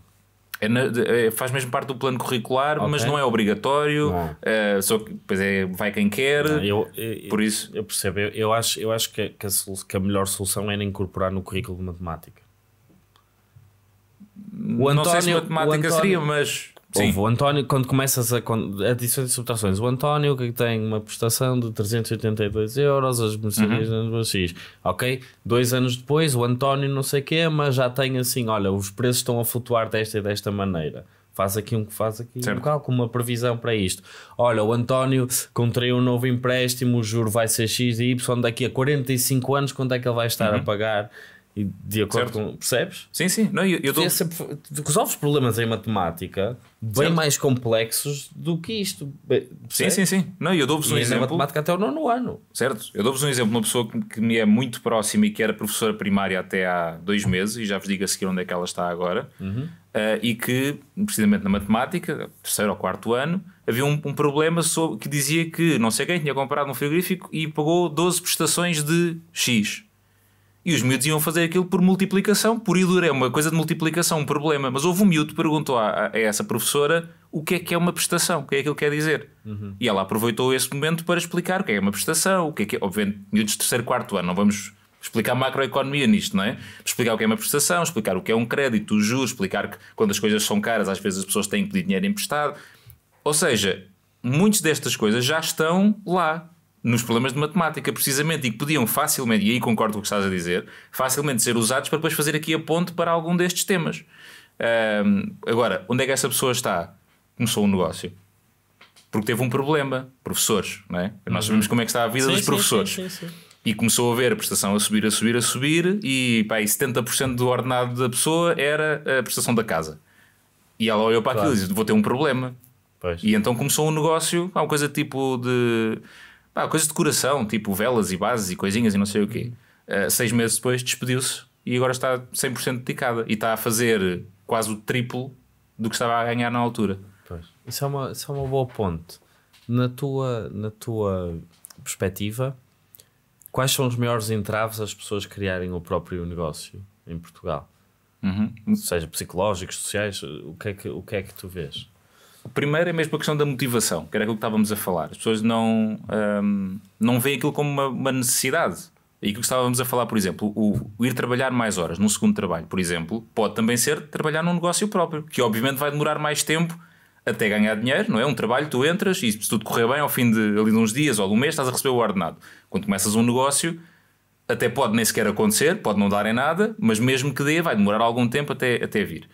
É na, é, faz mesmo parte do plano curricular, okay. mas não é obrigatório, não. É, só que pois é, vai quem quer. Não, eu, eu, por isso. Eu percebo, eu, eu acho, eu acho que, que, a, que, a, melhor solução era é incorporar no currículo de matemática. O António, não sei se matemática António, seria, mas. Sim. o António, quando começas a adições e subtrações, o António que tem uma prestação de 382 euros, as mercearias uhum. X, ok? Dois anos depois, o António não sei o quê, mas já tem assim: olha, os preços estão a flutuar desta e desta maneira faz aqui um que faz aqui certo. um cálculo, uma previsão para isto. Olha, o António contraiu um novo empréstimo, o juro vai ser X e Y, daqui a 45 anos, quanto é que ele vai estar uhum. a pagar e de acordo certo. com. Percebes? Sim, sim. Não, eu, eu tô... sempre, resolves problemas em matemática bem certo. mais complexos do que isto. Percebes? Sim, sim, sim. Não, eu dou-vos um e exemplo. matemática até o nono ano. Certo. Eu dou-vos um exemplo de uma pessoa que, que me é muito próxima e que era professora primária até há dois meses, e já vos digo a seguir onde é que ela está agora, uhum. uh, e que, precisamente na matemática, terceiro ou quarto ano, havia um, um problema sobre, que dizia que não sei quem tinha comprado um frigorífico e pagou 12 prestações de X. E os miúdos iam fazer aquilo por multiplicação, por ilura, é uma coisa de multiplicação, um problema. Mas houve um miúdo que perguntou a, a essa professora o que é que é uma prestação, o que é que ele quer dizer. Uhum. E ela aproveitou esse momento para explicar o que é uma prestação, o que é que é, obviamente, miúdos de terceiro, quarto ano, não vamos explicar macroeconomia nisto, não é? Explicar o que é uma prestação, explicar o que é um crédito, o juros, explicar que quando as coisas são caras, às vezes as pessoas têm que pedir dinheiro emprestado. Ou seja, muitas destas coisas já estão lá nos problemas de matemática, precisamente, e que podiam facilmente, e aí concordo com o que estás a dizer, facilmente ser usados para depois fazer aqui a ponte para algum destes temas. Um, agora, onde é que essa pessoa está? Começou um negócio. Porque teve um problema. Professores, não é? Nós uhum. sabemos como é que está a vida sim, dos sim, professores. Sim, sim, sim, E começou a ver a prestação a subir, a subir, a subir, e, pá, e 70% do ordenado da pessoa era a prestação da casa. E ela olhou para claro. aquilo e disse: Vou ter um problema. Pois. E então começou um negócio, uma coisa tipo de pá, coisas de coração, tipo velas e bases e coisinhas e não sei o quê. Uh, seis meses depois despediu-se e agora está 100% dedicada e está a fazer quase o triplo do que estava a ganhar na altura. Pois. Isso é uma, isso é uma boa ponte. Na tua, na tua perspectiva, quais são os maiores entraves às pessoas criarem o próprio negócio em Portugal? Uhum. Seja psicológicos, sociais, o que, é que, o que é que tu vês? O primeiro é mesmo a questão da motivação, que era aquilo que estávamos a falar. As pessoas não, um, não veem aquilo como uma, uma necessidade. E aquilo que estávamos a falar, por exemplo, o, o, ir trabalhar mais horas num segundo trabalho, por exemplo, pode também ser trabalhar num negócio próprio, que obviamente vai demorar mais tempo até ganhar dinheiro, não é? Um trabalho, tu entras e se tudo correr bem, ao fim de, ali uns dias ou de um mês, estás a receber o ordenado. Quando começas um negócio, até pode nem sequer acontecer, pode não dar em nada, mas mesmo que dê, vai demorar algum tempo até, até vir.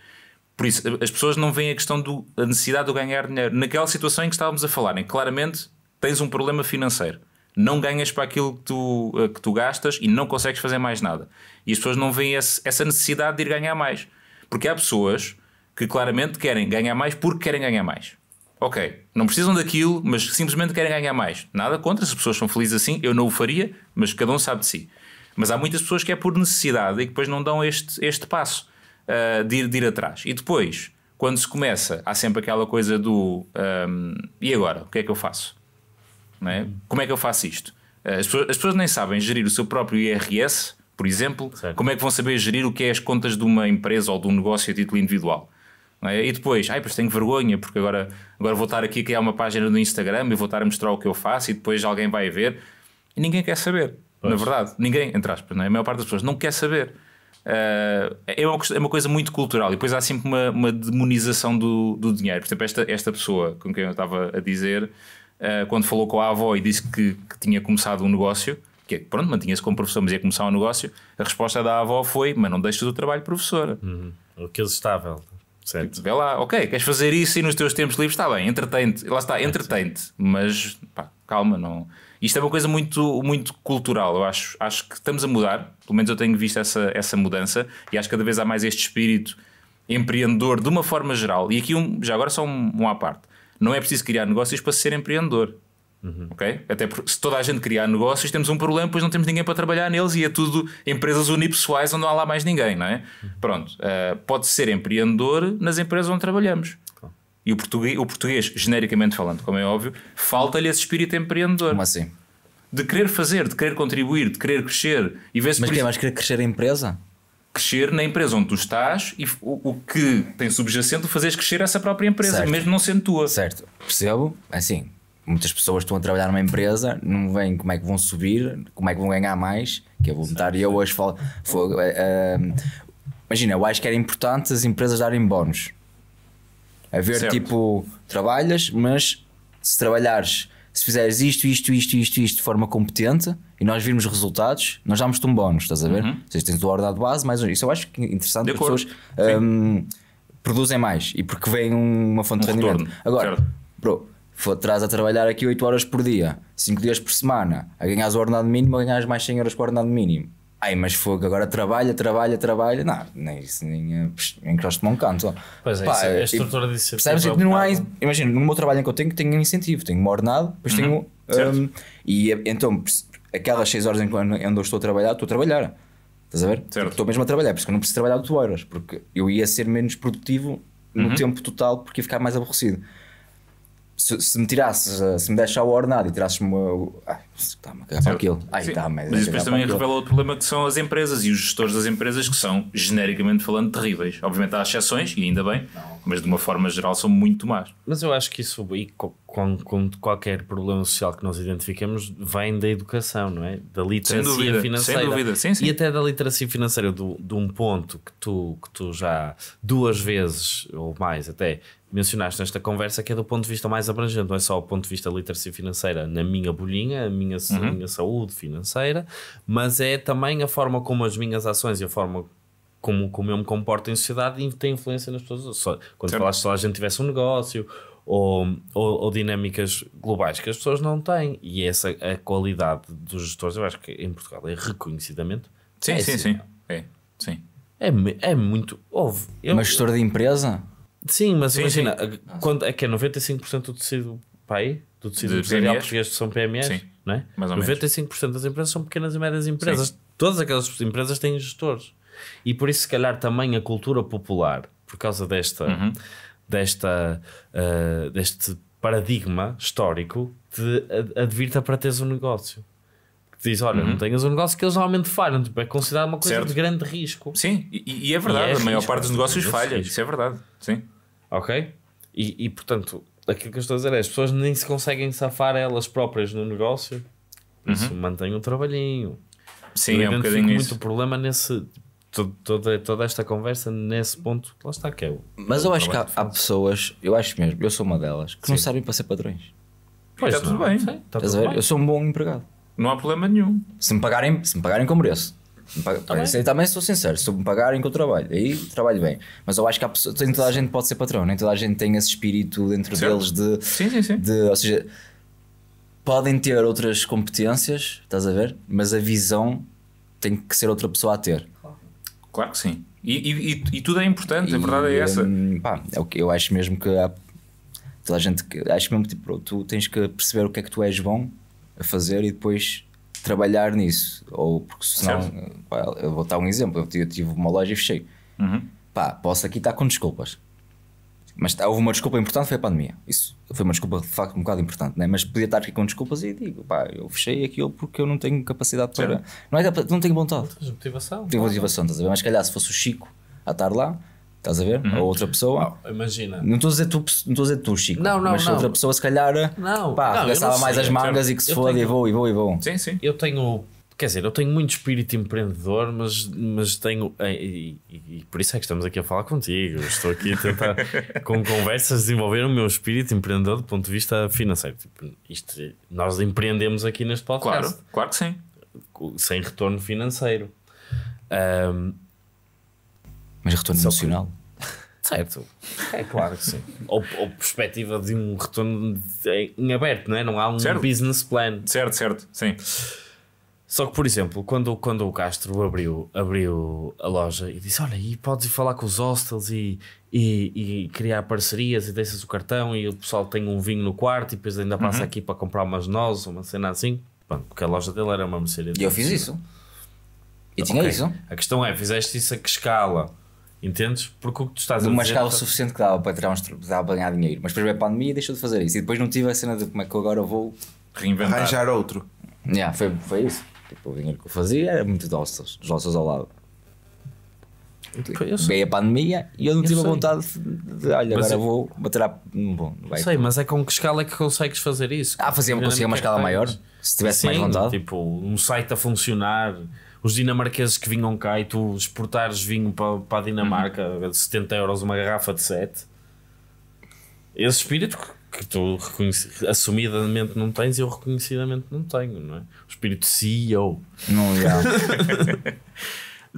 Por isso, as pessoas não veem a questão da necessidade de ganhar dinheiro. Naquela situação em que estávamos a falar, em que claramente tens um problema financeiro. Não ganhas para aquilo que tu, eh, que tu gastas e não consegues fazer mais nada. E as pessoas não veem esse, essa necessidade de ir ganhar mais. Porque há pessoas que claramente querem ganhar mais porque querem ganhar mais. Ok, não precisam daquilo, mas simplesmente querem ganhar mais. Nada contra, se as pessoas são felizes assim, eu não o faria, mas cada um sabe de si. Mas há muitas pessoas que é por necessidade e que depois não dão este, este passo uh, de, ir, de ir atrás. E depois, quando se começa, há sempre aquela coisa do um, ehm, e agora? O que é que eu faço? É? Como é que eu faço isto? Eh, as pessoas, as pessoas, nem sabem gerir o seu próprio IRS, por exemplo, certo. como é que vão saber gerir o que é as contas de uma empresa ou de um negócio a título individual? É? E depois, ai, pois tenho vergonha, porque agora, agora vou estar aqui a criar uma página no Instagram e vou estar a mostrar o que eu faço e depois alguém vai ver. E ninguém quer saber, pois. na verdade. Ninguém, entre aspas, é? a maior parte das pessoas não quer saber. Uh, é, uma, é, uma, coisa muito cultural e depois há sempre uma, uma demonização do, do, dinheiro. Por exemplo, esta, esta pessoa com quem eu estava a dizer, uh, quando falou com a avó e disse que, que tinha começado um negócio, é que pronto, mantinha-se como professor, mas ia começar um negócio, a resposta da avó foi: Mas não deixes o trabalho, uhum. o Uhum. eles estavam Certo. Vê lá, ok, queres fazer isso e nos teus tempos livres está bem, entretente, lá está, entretente, mas pá, calma, não, isto é uma coisa muito, muito cultural, eu acho. Acho que estamos a mudar, pelo menos eu tenho visto essa, essa mudança, e acho que cada vez há mais este espírito empreendedor de uma forma geral. E aqui, um, já agora, só um, um à parte: não é preciso criar negócios para ser empreendedor. Uhum. Okay? Até porque se toda a gente criar negócios, temos um problema, pois não temos ninguém para trabalhar neles e é tudo empresas unipessoais onde não há lá mais ninguém, não é? Uhum. Pronto, uh, pode ser empreendedor nas empresas onde trabalhamos. E o português, o português genericamente falando, como é óbvio, falta-lhe esse espírito empreendedor. Como assim? De querer fazer, de querer contribuir, de querer crescer. E ver se Mas quem mais querer crescer é a empresa? Crescer na empresa onde tu estás e o, o que tem subjacente fazeres crescer essa própria empresa, certo. mesmo não sendo tua. Certo, percebo. Assim, muitas pessoas estão a trabalhar numa empresa, não veem como é que vão subir, como é que vão ganhar mais, que é voluntário e eu hoje falo. Foi, uh, eh, eh, imagina, eu acho que era importante as empresas darem bónus. A ver, certo. tipo, trabalhas, mas se trabalhares, se fizeres isto, isto, isto, isto, isto de forma competente e nós virmos resultados, nós damos-te um bónus, estás a ver? Uhum. Ou seja, tens o hora de base, mais um. Isso eu acho que é interessante as pessoas um, produzem mais e porque vem uma fonte um de rendimento. Retorno. Agora, certo. bro, estás a trabalhar aqui 8 horas por dia, 5 dias por semana, a ganhar o ordenado mínimo, a ganhar mais 100 euros por ordenado mínimo Ai, mas fogo, agora trabalha, trabalha, trabalha. Não, nem isso, nem em me a um canto. Pois é, Pá, isso, é a estrutura de ser Percebes? não há, imagina, no meu trabalho em que eu tenho, tenho incentivo, tenho uma ordenada, depois uhum. tenho. Um, e eh, então, aquelas 6 horas em que eu estou a trabalhar, estou a trabalhar. Estás a ver? Certo. Estou mesmo a trabalhar, por isso que eu não preciso trabalhar 8 horas, porque eu ia ser menos produtivo no uhum. tempo total, porque ia ficar mais aborrecido se, se, me tirasses, eh, se me deixar ao ordenado e tirasses-me. Está-me a cagar para aquilo. Ai, tá, mas mas depois também revela outro problema que são as empresas e os gestores das empresas que são, genericamente falando, terríveis. Obviamente há exceções, e ainda bem, não. mas de uma forma geral são muito más. Mas eu acho que isso, e com, com, qualquer problema social que nós identificamos, vem da educação, não é? Da literacia sem dúvida, financeira. Sem dúvida, sim, sim. E até da literacia financeira, do, de um ponto que tu, que tu já duas vezes ou mais até mencionaste nesta conversa que é do ponto de vista mais abrangente, não é só o ponto de vista de literacia financeira na minha bolhinha, a minha, uhum. minha saúde financeira, mas é também a forma como as minhas ações e a forma como, como eu me comporto em sociedade tem influência nas pessoas. Só, quando certo. falaste se a gente tivesse um negócio ou, ou, ou, dinâmicas globais que as pessoas não têm, e essa a qualidade dos gestores, eu acho que em Portugal é reconhecidamente. Sim, é sim, sim. É, sim. É, é muito. Houve. Eu, Mas gestor de empresa? Sim, mas sim, imagina, sim. Quando, é que é 95% do tecido pai, do tecido empresarial português são PMEs, sim, não é? Mais ou 95% menos. das empresas são pequenas e médias empresas. Sim. Todas aquelas empresas têm gestores. E por isso, se calhar, também a cultura popular, por causa desta, uhum. desta, uh, deste paradigma histórico, te advirta para teres um negócio diz: olha, uhum. não tenhas um negócio que eles normalmente falham. Tipo, é considerado uma coisa certo. de grande risco. Sim, e, e é verdade, e é, é a risco, maior parte dos é negócios falha. Risco. Isso é verdade. Sim. Ok? E, e portanto, aquilo que eu estou a dizer é: as pessoas nem se conseguem safar elas próprias no negócio. Isso uhum. mantém o um trabalhinho. Sim, eu é um bocadinho muito isso. problema nesse. Todo, toda, toda esta conversa nesse ponto, lá está que é o. Mas eu acho que há, há, pessoas, eu acho mesmo, eu sou uma delas, que Sim. não servem para ser padrões. Pois, está tudo é? bem. está tudo bem. Eu sou um bom empregado. Não há problema nenhum. Se me pagarem, se me pagarem como preço. Também. Isso aí também sou sincero, se me pagarem que eu trabalho, aí trabalho bem. Mas eu acho que há nem toda a gente pode ser patrão, nem toda a gente tem esse espírito dentro certo. deles de, sim, sim, sim. de. Ou seja, podem ter outras competências, estás a ver? Mas a visão tem que ser outra pessoa a ter. Claro que sim. E, e, e tudo é importante, e, a verdade é essa. Hum, pá, é o que eu acho mesmo que há toda a gente acho mesmo que tipo, tu tens que perceber o que é que tu és bom a fazer e depois trabalhar nisso. Ou porque senão, pá, eu vou dar um exemplo, eu tive uma loja e fechei. Uhum. Pá, posso aqui estar com desculpas. Mas houve uma desculpa importante, foi a pandemia. Isso foi uma desculpa de facto um bocado importante, né? mas podia estar aqui com desculpas e digo, pá, eu fechei aquilo porque eu não tenho capacidade para. Não, é, não tenho vontade. Tens motivação. Tenho motivação, estás a ver? Mas se calhar se fosse o Chico a estar lá, Estás a ver? Uhum. A outra pessoa. Oh, imagina. Não estou a dizer tu, não estou a dizer tu, Chico. Não, não, mas não. outra pessoa, se calhar, não, pá, não, mais as mangas e que se foda tenho... e vou e vou e vou. Sim, sim. Eu tenho. Quer dizer, eu tenho muito espírito empreendedor, mas, mas tenho. E, e, e por isso é que estamos aqui a falar contigo. Estou aqui a tentar, <laughs> com conversas, desenvolver o meu espírito empreendedor do ponto de vista financeiro. Tipo, isto, nós empreendemos aqui neste podcast. Claro, claro que sim. Sem retorno financeiro. Um, mas retorno Só emocional? Que... Certo, é claro que sim. ou, ou, perspectiva de um retorno em aberto, não é? Não há um certo. business plan. Certo, certo, sim. Só que, por exemplo, quando, quando o Castro abriu, abriu a loja e disse: Olha, e podes ir falar com os hostels e, e, e criar parcerias e deixas o cartão e o pessoal tem um vinho no quarto e depois ainda passa uhum. aqui para comprar umas nozes, uma cena assim. Pronto, porque a loja dele era uma mercearia. E eu fiz isso. E tinha okay. isso. A questão é: fizeste isso a que escala? Entendes? Porque o que tu estás de a uma escala suficiente que dava para tirar uns, dava para ganhar dinheiro. Mas depois veio a pandemia e deixou de fazer isso. E depois não tive a cena de como é que eu agora vou reinventar. Arranjar outro. Yeah, foi, foi isso. Tipo, o dinheiro que eu fazia era muito doces, dos ossos ao lado. Tipo, veio a pandemia e eu não tive a vontade de, de olha, mas agora eu... vou bater a. Bom, vai. Sei, mas é com que escala é que consegues fazer isso? Ah, fazia, conseguia uma é escala maior, se tivesse Sim, mais vontade. Tipo, um site a funcionar os dinamarqueses que vinham cá e tu exportares vinho para, para a Dinamarca uhum. 70 euros uma garrafa de 7 esse espírito que, tu assumidamente não tens eu reconhecidamente não tenho não é? o espírito CEO não é <laughs>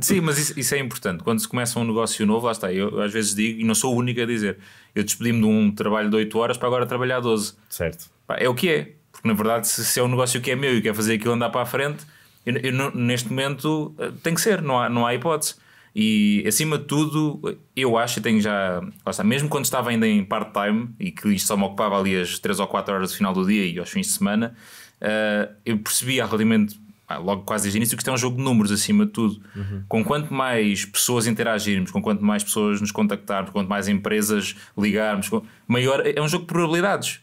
Sim, mas isso, isso, é importante. Quando se começa um negócio novo, lá está. Eu às vezes digo, e não sou o único a dizer, eu despedi-me de um trabalho de 8 horas para agora trabalhar 12. Certo. é o que é. Porque na verdade, se, se é um negócio que é meu e quer fazer aquilo andar para a frente, eu, eu, neste momento eh, tem que ser, não há, não há hipótese. E acima de tudo, eu acho, e tenho já, seja, mesmo quando estava ainda em part-time e que isto só me ocupava ali as 3 ou 4 horas do final do dia e aos fins de semana, uh, eu percebia relativamente, ah, logo quase desde o início, que isto é um jogo de números acima de tudo. Uhum. Com quanto mais pessoas interagirmos, com quanto mais pessoas nos contactarmos, quanto mais empresas ligarmos, maior é um jogo de probabilidades.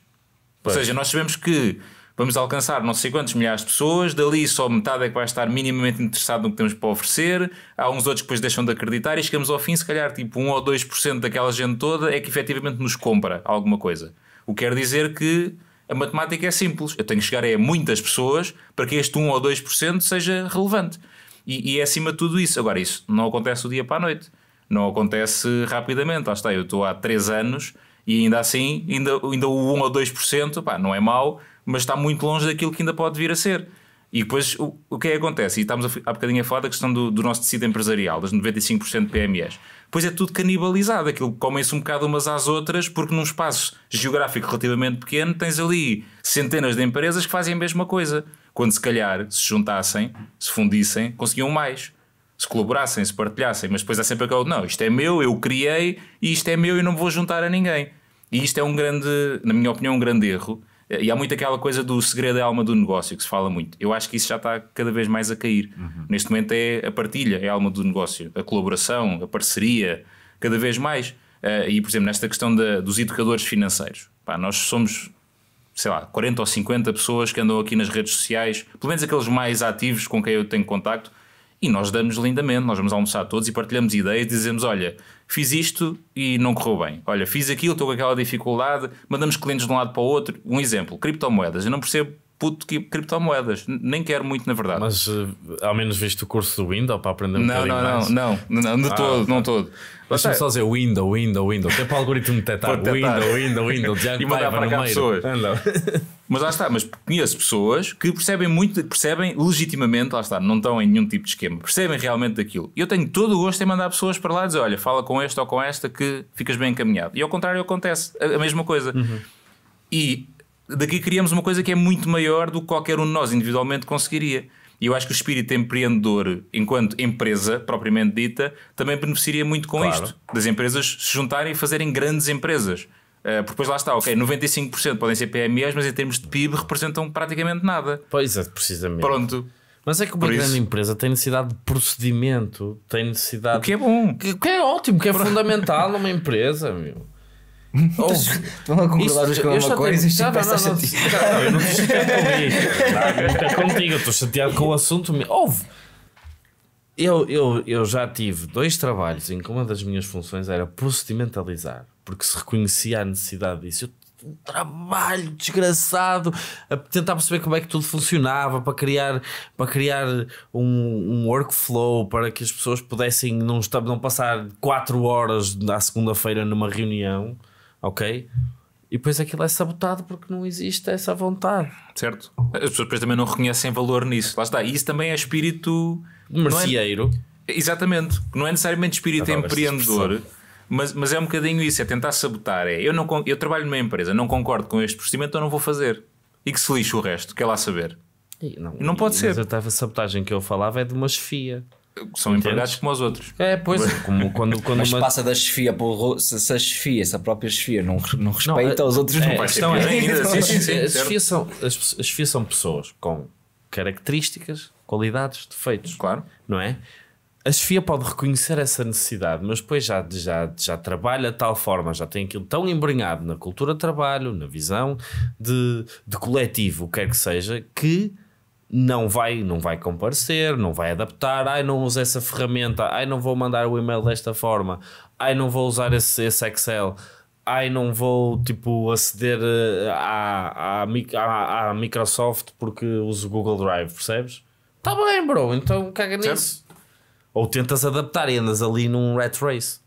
Pois. Ou seja, nós sabemos que vamos alcançar não sei quantos milhares de pessoas, dali só metade é que vai estar minimamente interessado no que temos para oferecer, há uns outros que depois deixam de acreditar e chegamos ao fim, se calhar tipo 1 ou 2% daquela gente toda é que efetivamente nos compra alguma coisa. O que quer dizer que a matemática é simples, eu tenho que chegar a muitas pessoas para que este 1 ou 2% seja relevante. E, e é acima de tudo isso. Agora, isso não acontece do dia para a noite, não acontece rapidamente. Lá está, eu estou há 3 anos e ainda assim, ainda, ainda o 1 ou 2% pá, não é mau, mas está muito longe daquilo que ainda pode vir a ser. E depois o, o que é que acontece? E estamos a, há bocadinho a falar da questão do, do nosso tecido empresarial, das 95% de PMEs. Pois é tudo canibalizado, aquilo comem-se um bocado umas às outras, porque num espaço geográfico relativamente pequeno tens ali centenas de empresas que fazem a mesma coisa. Quando se calhar se juntassem, se fundissem, conseguiam mais. Se colaborassem, se partilhassem, mas depois há sempre aquele, não, isto é meu, eu criei e isto é meu e não me vou juntar a ninguém. E isto é um grande, na minha opinião, um grande erro e há muito aquela coisa do segredo é a alma do negócio que se fala muito. Eu acho que isso já está cada vez mais a cair. Uhum. Neste momento é a partilha, é a alma do negócio, a colaboração, a parceria, cada vez mais. Uh, e, por exemplo, nesta questão da, dos educadores financeiros, Pá, nós somos, sei lá, 40 ou 50 pessoas que andam aqui nas redes sociais, pelo menos aqueles mais ativos com quem eu tenho contacto, e nós damos lindamente, nós vamos almoçar todos e partilhamos ideias, dizemos, olha, fiz isto e não correu bem. Olha, fiz aquilo, estou com aquela dificuldade, mandamos clientes de um lado para o outro. Um exemplo, criptomoedas. Eu não percebo puto que é criptomoedas. Nem quero muito, na verdade. Mas uh, ao menos viste o curso do Windows para aprender um não, não, não, mais? Não, não, não, de ah, todo, não todo. Deixa-me só dizer Windows, Windows, Windows. Até para o algoritmo detectar Windows, Windows, Windows. Já e mandar para cá meio. pessoas. <laughs> mas lá está, mas conheço pessoas que percebem muito, percebem legitimamente, lá está, não estão em nenhum tipo de esquema, percebem realmente daquilo. e Eu tenho todo o gosto em mandar pessoas para lá e dizer, olha, fala com este ou com esta que ficas bem encaminhado. E ao contrário acontece a mesma coisa. Uhum. E daqui criamos uma coisa que é muito maior do que qualquer um de nós individualmente conseguiria. E eu acho que o espírito empreendedor, enquanto empresa propriamente dita, também beneficiaria muito com claro. isto. Das empresas se juntarem e fazerem grandes empresas. Uh, porque depois lá está, ok, 95% podem ser PMEs, mas em termos de PIB representam praticamente nada. Pois é, precisamente. Pronto. Mas é que uma Por grande isso. empresa tem necessidade de procedimento, tem necessidade. O que é bom. O que é ótimo, que é fundamental numa empresa, meu. Então, então, estão a concordar os com a coisa Não, eu não estou chateado comigo. <laughs> não contigo, estou chateado com o assunto. Ouve! Eu, eu, eu já tive dois trabalhos em que uma das minhas funções era procedimentalizar, porque se reconhecia a necessidade disso. Eu um trabalho desgraçado a tentar perceber como é que tudo funcionava para criar, para criar um, um workflow para que as pessoas pudessem não, não passar 4 horas na segunda-feira numa reunião ok? E depois aquilo é sabotado porque não existe essa vontade. Certo. As pessoas depois também não reconhecem valor nisso. Lá está. E isso também é espírito... É- Merceeiro. É... Exatamente. Não é necessariamente espírito Adoro tipo empreendedor. Mas, mas é um bocadinho isso, é tentar sabotar. É, eu, não, eu trabalho numa empresa, não concordo com este procedimento, eu não vou fazer. E que se lixe o resto, quer lá saber. E não, não pode e, ser. Mas a sabotagem que eu falava é de uma chefia são Entendes? empregados como os outros. É, pois. <laughs> Como quando, quando Mas uma... passa da chefia para se, se a chefia, se a própria chefia não, não respeita, não, os outros é, não. A questão ainda, é, assim, é, sim, sim, é, sim, as, chefias são, são pessoas com características, qualidades, defeitos. Claro. Não é? A chefia pode reconhecer essa necessidade, mas depois já, já, já trabalha de tal forma, já tem aquilo tão embrenhado na cultura de trabalho, na visão de, de coletivo, o que quer que seja, que não vai, não vai comparecer, não vai adaptar, ai não uso essa ferramenta, ai não vou mandar o e-mail desta forma, ai não vou usar esse, esse Excel, ai não vou tipo aceder eh, à, à, à, Microsoft porque uso o Google Drive, percebes? Tá bem bro, então caga nisso. Certo. Ou tentas adaptar e andas ali num rat race.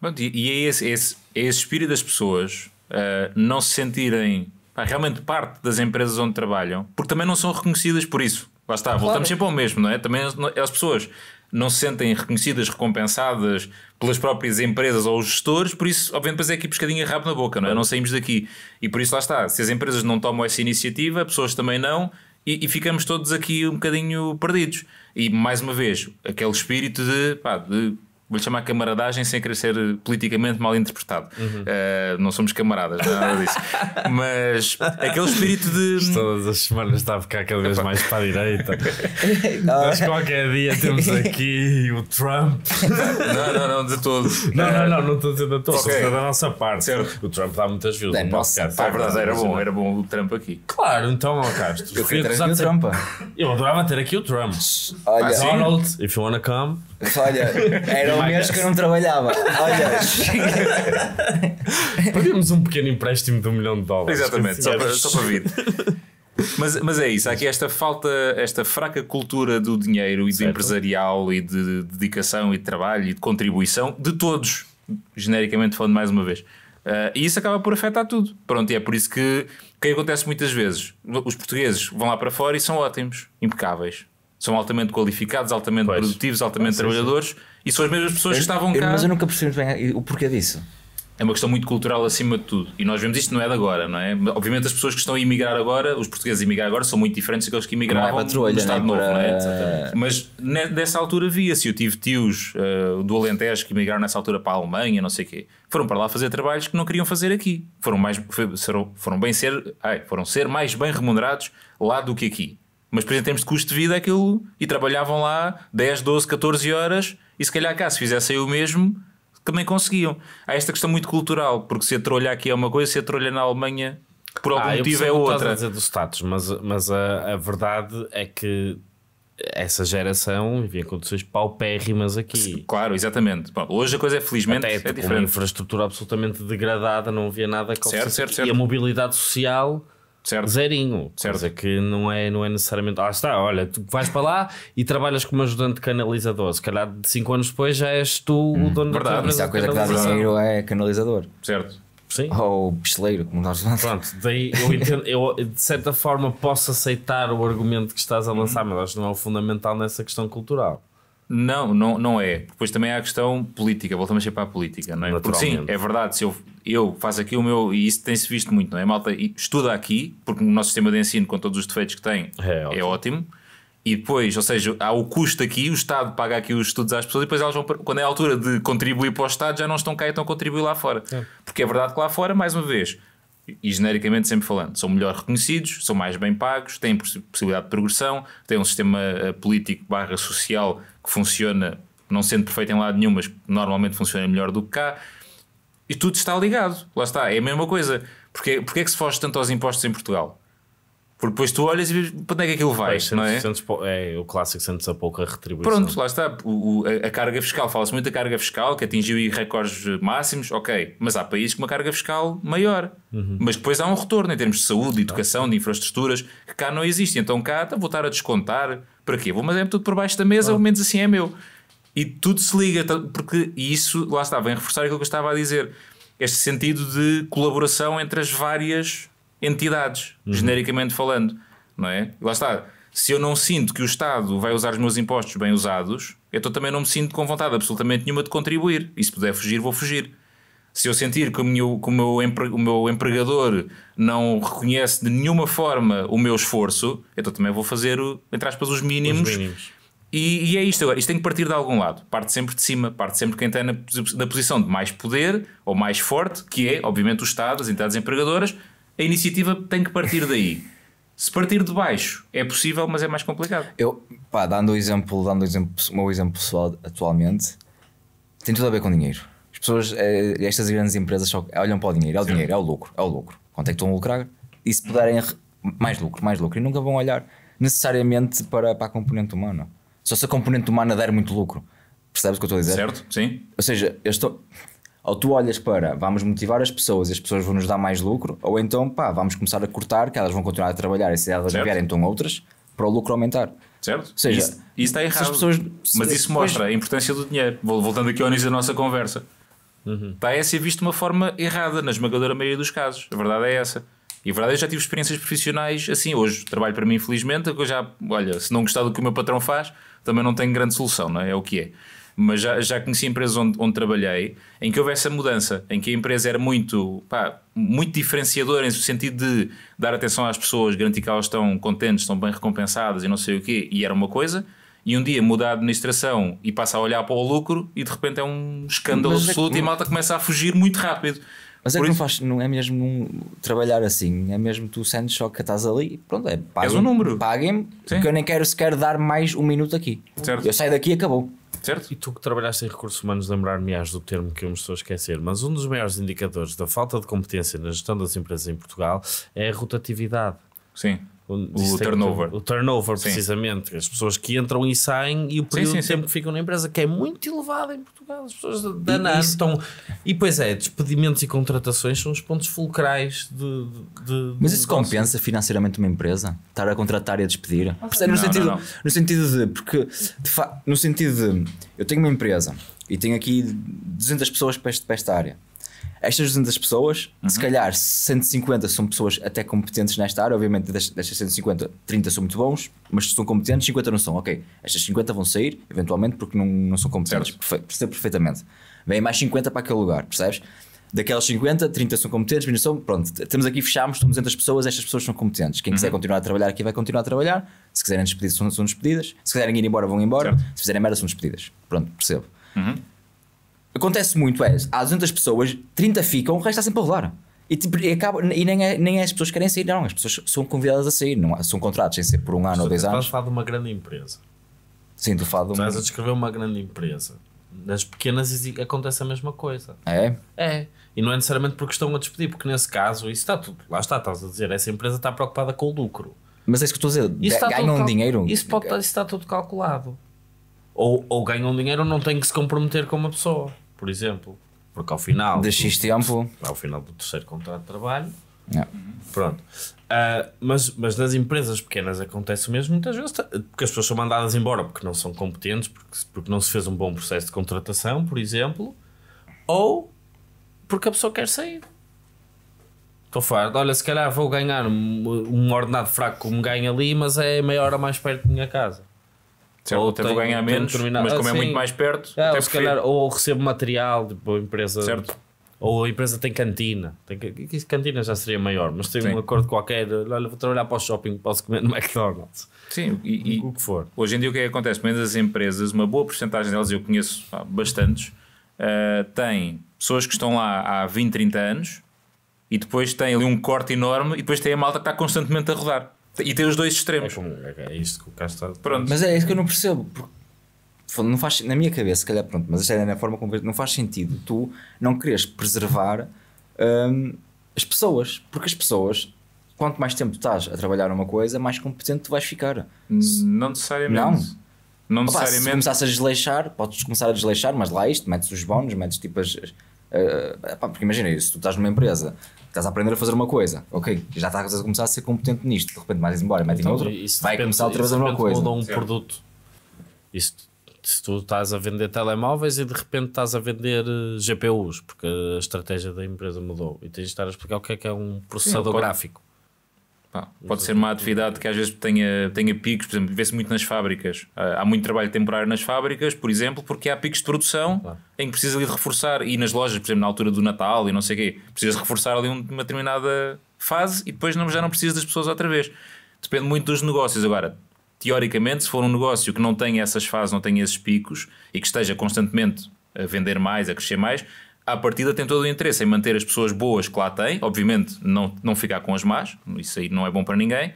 Pronto, e, e é, esse, esse, é esse espírito das pessoas uh, não se sentirem realmente parte das empresas onde trabalham, porque também não são reconhecidas por isso. Lá está, claro. voltamos sempre ao mesmo, não é? Também as pessoas não se sentem reconhecidas, recompensadas pelas próprias empresas ou os gestores, por isso, obviamente, depois é aqui pescadinha rabo na boca, não é? Não saímos daqui. E por isso lá está, se as empresas não tomam essa iniciativa, pessoas também não, e, e, ficamos todos aqui um bocadinho perdidos. E mais uma vez, aquele espírito de, pá, de vou-lhe chamar camaradagem sem querer ser politicamente mal interpretado. Uhum. Uh, não somos camaradas, é nada disso. <laughs> Mas aquele espírito de. Todas as semanas está a ficar cada vez mais para a direita. <laughs> Mas qualquer dia temos aqui o Trump. Não, não, não, de todos Não, não, não, não estou a dizer de Okay. da nossa parte. Certo. O Trump dá muitas views. não no nossa ah, É verdade, era bom, era bom o Trump aqui. Claro, então, ó Castro. Eu, queria ter o Trump. eu adorava ter aqui o Trump. Olha. Donald, if you wanna come. Olha, era era é que eu não trabalhava. Olha. <laughs> Pedimos um pequeno empréstimo de um milhão de dólares. Exatamente, só para, só para vir. Mas, mas é isso, há aqui esta falta, esta fraca cultura do dinheiro e certo. empresarial e de dedicação e de trabalho e de contribuição de todos, genericamente falando mais uma vez. Uh, e isso acaba por afetar tudo. Pronto, e é por isso que o que acontece muitas vezes? Os portugueses vão lá para fora e são ótimos, impecáveis. São altamente qualificados, altamente pois. produtivos, altamente pois trabalhadores. Sim, sim e são as mesmas pessoas que estavam eu, cá. Mas eu nunca percebi bem o porquê disso. É uma questão muito cultural acima de tudo. E nós vemos isto não é de agora, não é? Obviamente as pessoas que estão a emigrar agora, os portugueses a emigrar agora, são muito diferentes daqueles que emigravam é no Estado né? Novo, para... não é? Exatamente. Mas nessa altura via-se. Eu tive tios uh, do Alentejo que emigraram nessa altura para a Alemanha, não sei o quê. Foram para lá fazer trabalhos que não queriam fazer aqui. Foram, mais, foram, bem ser, ai, foram ser mais bem remunerados lá do que aqui. Mas, por exemplo, em termos de custo de vida, aquilo. E trabalhavam lá 10, 12, 14 horas e se calhar cá, se fizessem o mesmo, também conseguiam. Há esta questão muito cultural, porque se a trolha aqui é uma coisa, se a trolha na Alemanha, por algum ah, motivo, é outra. Estás a do status, mas, mas a, a verdade é que essa geração vivia condições paupérrimas aqui. Claro, exatamente. Bom, hoje a coisa é felizmente Até, é tipo, diferente. Uma infraestrutura absolutamente degradada, não havia nada que certo, certo, certo. E a mobilidade social certo. zerinho. Certo. Coisa que não é, não é necessariamente. Ah, está, olha, tu vais para lá e trabalhas como ajudante canalizador. Se calhar 5 anos depois já és tu hum, o dono da empresa. Isso é a coisa que dá dinheiro é canalizador. Certo. Sim. Ou pistoleiro, como nós vamos. Pronto, daí eu, entendo, eu de certa forma posso aceitar o argumento que estás a hum. lançar, mas acho que não é o fundamental nessa questão cultural. Não, não, não é. Depois também há a questão política, voltamos sempre a política, não é? Porque sim, é verdade, se eu eu faço aqui o meu, e isso tem-se visto muito, não é, malta? estuda aqui, porque o nosso sistema de ensino, com todos os defeitos que tem, é ótimo. É ótimo. E depois, ou seja, há o custo aqui, o Estado paga aqui os estudos às pessoas e depois elas vão, quando é a altura de contribuir para o Estado, já não estão cá e estão a contribuir lá fora. É. Porque é verdade que lá fora, mais uma vez, e genericamente sempre falando, são melhor reconhecidos, são mais bem pagos, têm possibilidade de progressão, têm um sistema eh, político barra social que funciona, não sendo perfeito em lado nenhum, mas normalmente funciona melhor do que cá. E tudo está ligado. Lá está, é a mesma coisa. Porquê, porquê é que se foge tanto aos impostos em Portugal? Porque depois tu olhas e para onde é que aquilo é vai, não é? é o clássico sentes a pouca retribuição. Pronto, lá está. O, a, a carga fiscal, fala-se muito da carga fiscal, que atingiu recordes máximos, ok. Mas há países com uma carga fiscal maior. Uhum. Mas depois há um retorno em termos de saúde, de educação, de infraestruturas, que cá não existe. Então cá vou estar a descontar, para quê? Vou, mas é tudo por baixo da mesa, ah. menos assim é meu. E tudo se liga, então, porque isso, lá está, vem reforçar aquilo que eu estava a dizer. Este sentido de colaboração entre as várias entidades, uhum. genericamente falando, não é? Lá está. Se eu não sinto que o Estado vai usar os meus impostos bem usados, então também não me sinto com vontade absolutamente nenhuma de contribuir. E se puder fugir, vou fugir. Se eu sentir que o meu, que o meu, empre, o meu empregador não reconhece de nenhuma forma o meu esforço, então também vou fazer, entre aspas, os mínimos, os mínimos. E, e, é isto agora, isto tem que partir de algum lado. Parte sempre de cima, parte sempre quem está na, na posição de mais poder ou mais forte, que é, obviamente, o Estado, as entidades empregadoras. A iniciativa tem que partir daí. Se partir de baixo é possível, mas é mais complicado. Eu, pá, dando um exemplo, dando um exemplo, o exemplo pessoal atualmente, tem tudo a ver com dinheiro. As pessoas, eh, estas grandes empresas só olham para o dinheiro, é o Sim. dinheiro, é o lucro, é o lucro. Quanto é que estão a lucrar? E se puderem, mais lucro, mais lucro. E nunca vão olhar necessariamente para, para a componente humana. Só se a componente humana der muito lucro. Percebes o que eu estou a dizer? Certo, sim. Ou seja, eu estou. Ou tu olhas para vamos motivar as pessoas e as pessoas vão nos dar mais lucro, ou então pá, vamos começar a cortar, que elas vão continuar a trabalhar e se elas certo. vierem, então outras, para o lucro aumentar. Certo? Ou seja, isso, isso está errado. Pessoas, mas isso mostra a importância do dinheiro. Voltando aqui ao início da nossa conversa. Uhum. Está a é ser visto de uma forma errada, na esmagadora maioria dos casos. A verdade é essa. E a verdade é eu já tive experiências profissionais assim. Hoje trabalho para mim, infelizmente. Eu já, olha, se não gostar do que o meu patrão faz, também não tem grande solução, não é? é o que é. Mas já, já conheci empresas onde, onde trabalhei em que houve essa mudança, em que a empresa era muito, pá, muito diferenciadora, no sentido de dar atenção às pessoas, garantir que elas estão contentes, estão bem recompensadas e não sei o quê, e era uma coisa, e um dia muda a administração e passa a olhar para o lucro e de repente é um escândalo absoluto é que... e a malta começa a fugir muito rápido. Mas é que não faz, não é mesmo um, trabalhar assim, é mesmo tu sendo só que estás ali, pronto, é, paguem, é um número. Paguem-me, porque eu nem quero sequer dar mais um minuto aqui. Certo. Eu saio daqui e acabou. Certo. E tu que trabalhaste em recursos humanos, lembrar-me-ás do termo que eu me estou a esquecer, mas um dos maiores indicadores da falta de competência na gestão das empresas em Portugal é a rotatividade. Sim o turnover. O turnover, sim. precisamente. As pessoas que entram e saem e o período sim, sim, de tempo que ficam na empresa, que é muito elevado em Portugal. As pessoas danas estão. E pois é, despedimentos e contratações são os pontos fulcrais de. de Mas isso de compensa financeiramente uma empresa? Estar a contratar e a despedir? No, não, sentido, não, não. no sentido de. Porque, de no sentido de. Eu tenho uma empresa e tenho aqui 200 pessoas para esta área estas 200 pessoas, uhum. se calhar 150 são pessoas até competentes nesta área, obviamente destas 150, 30 são muito bons, mas se são competentes, 50 não são. Ok, estas 50 vão sair, eventualmente, porque não, não são competentes. Perfe percebo perfeitamente. Vem mais 50 para aquele lugar, percebes? Daquelas 50, 30 são competentes, 20 são, pronto, temos aqui, fechámos, estão 200 pessoas, estas pessoas são competentes. Quem uhum. quiser continuar a trabalhar aqui vai continuar a trabalhar. Se quiserem despedir, são, são despedidas. Se quiserem ir embora, vão embora. Certo. Se fizerem merda, são despedidas. Pronto, percebo. Uhum acontece muito é, há 200 pessoas, 30 ficam, o resto está sempre a rolar E, tipo, e, acaba, e nem, é, nem é as pessoas que querem sair, não. As pessoas são convidadas a sair, não, são contratos sem ser por um ano ou dois anos. Estás a falar de uma grande empresa. Sim, do falas de uma. Estás a descrever uma grande empresa. Nas pequenas acontece a mesma coisa. É? É. E não é necessariamente porque estão a despedir, porque nesse caso, isso está tudo. Lá está, estás a dizer, essa empresa está preocupada com o lucro. Mas é isso que estou a dizer, isso ganham dinheiro. Isso, pode, isso está tudo calculado. Ou, ou ganham dinheiro ou não têm que se comprometer com uma pessoa por exemplo, porque ao final. Deixaste tempo. Ao final do terceiro contrato de trabalho. É. Pronto. Uh, mas, mas nas empresas pequenas acontece mesmo muitas vezes, tá, porque as pessoas são mandadas embora porque não são competentes, porque, porque não se fez um bom processo de contratação, por exemplo, ou porque a pessoa quer sair. Estou farto. Olha, se calhar vou ganhar um, um ordenado fraco como ganho ali, mas é meia hora mais perto da minha casa. Certo, ou até vou ganhar menos, mas como é ah, é muito mais perto, ah, ou, calhar, ou recebo material, tipo, a empresa. Certo. Ou a empresa tem cantina. Tem, cantina já seria maior, mas tem Sim. um acordo qualquer. Olha, vou trabalhar para o shopping, posso comer no <laughs> McDonald's. Sim, e, e, o que for. Hoje em dia o que é que acontece? Pelo menos as empresas, uma boa porcentagem delas, eu conheço pá, bastantes, uh, ah, têm pessoas que estão lá há 20, 30 anos e depois têm ali um corte enorme e depois tem a malta que está constantemente a rodar. E tem os dois extremos. É, como, é isto que o cá está. Pronto. Mas é isso que eu não percebo. Não faz, na minha cabeça, se calhar, pronto, mas é na forma como vejo, não faz sentido tu não queres preservar hum, as pessoas, porque as pessoas quanto mais tempo estás a trabalhar numa coisa, mais competente tu vais ficar. Não necessariamente. Não. Não Opa, necessariamente. Se a desleixar, podes começar a desleixar, mas lá isto, metes os bónus, metes tipo as. Uh, pá, porque imagina isso, tu estás numa empresa estás a aprender a fazer uma coisa, ok, já tá, estás a começar a ser competente nisto, de repente vais embora, mete então, outro, vai começar outra vez a mesma coisa. mudou um produto. Isso, se tu estás a vender telemóveis e de repente estás a vender eh, GPUs, porque a estratégia da empresa mudou e tens de estar a explicar o que é que é um processador Sim, gráfico pode ser uma atividade que às vezes tenha, tenha picos, por exemplo, vê-se muito nas fábricas. Ah, há muito trabalho temporário nas fábricas, por exemplo, porque há picos de produção claro. em que precisa ali de reforçar. E nas lojas, por exemplo, na altura do Natal e não sei o quê, precisas reforçar ali uma determinada fase e depois não, já não precisas das pessoas outra vez. Depende muito dos negócios. Agora, teoricamente, se for um negócio que não tem essas fases, não tem esses picos e que esteja constantemente a vender mais, a crescer mais, à partida tem todo o interesse em manter as pessoas boas que lá tem, obviamente não, não ficar com as más, isso aí não é bom para ninguém.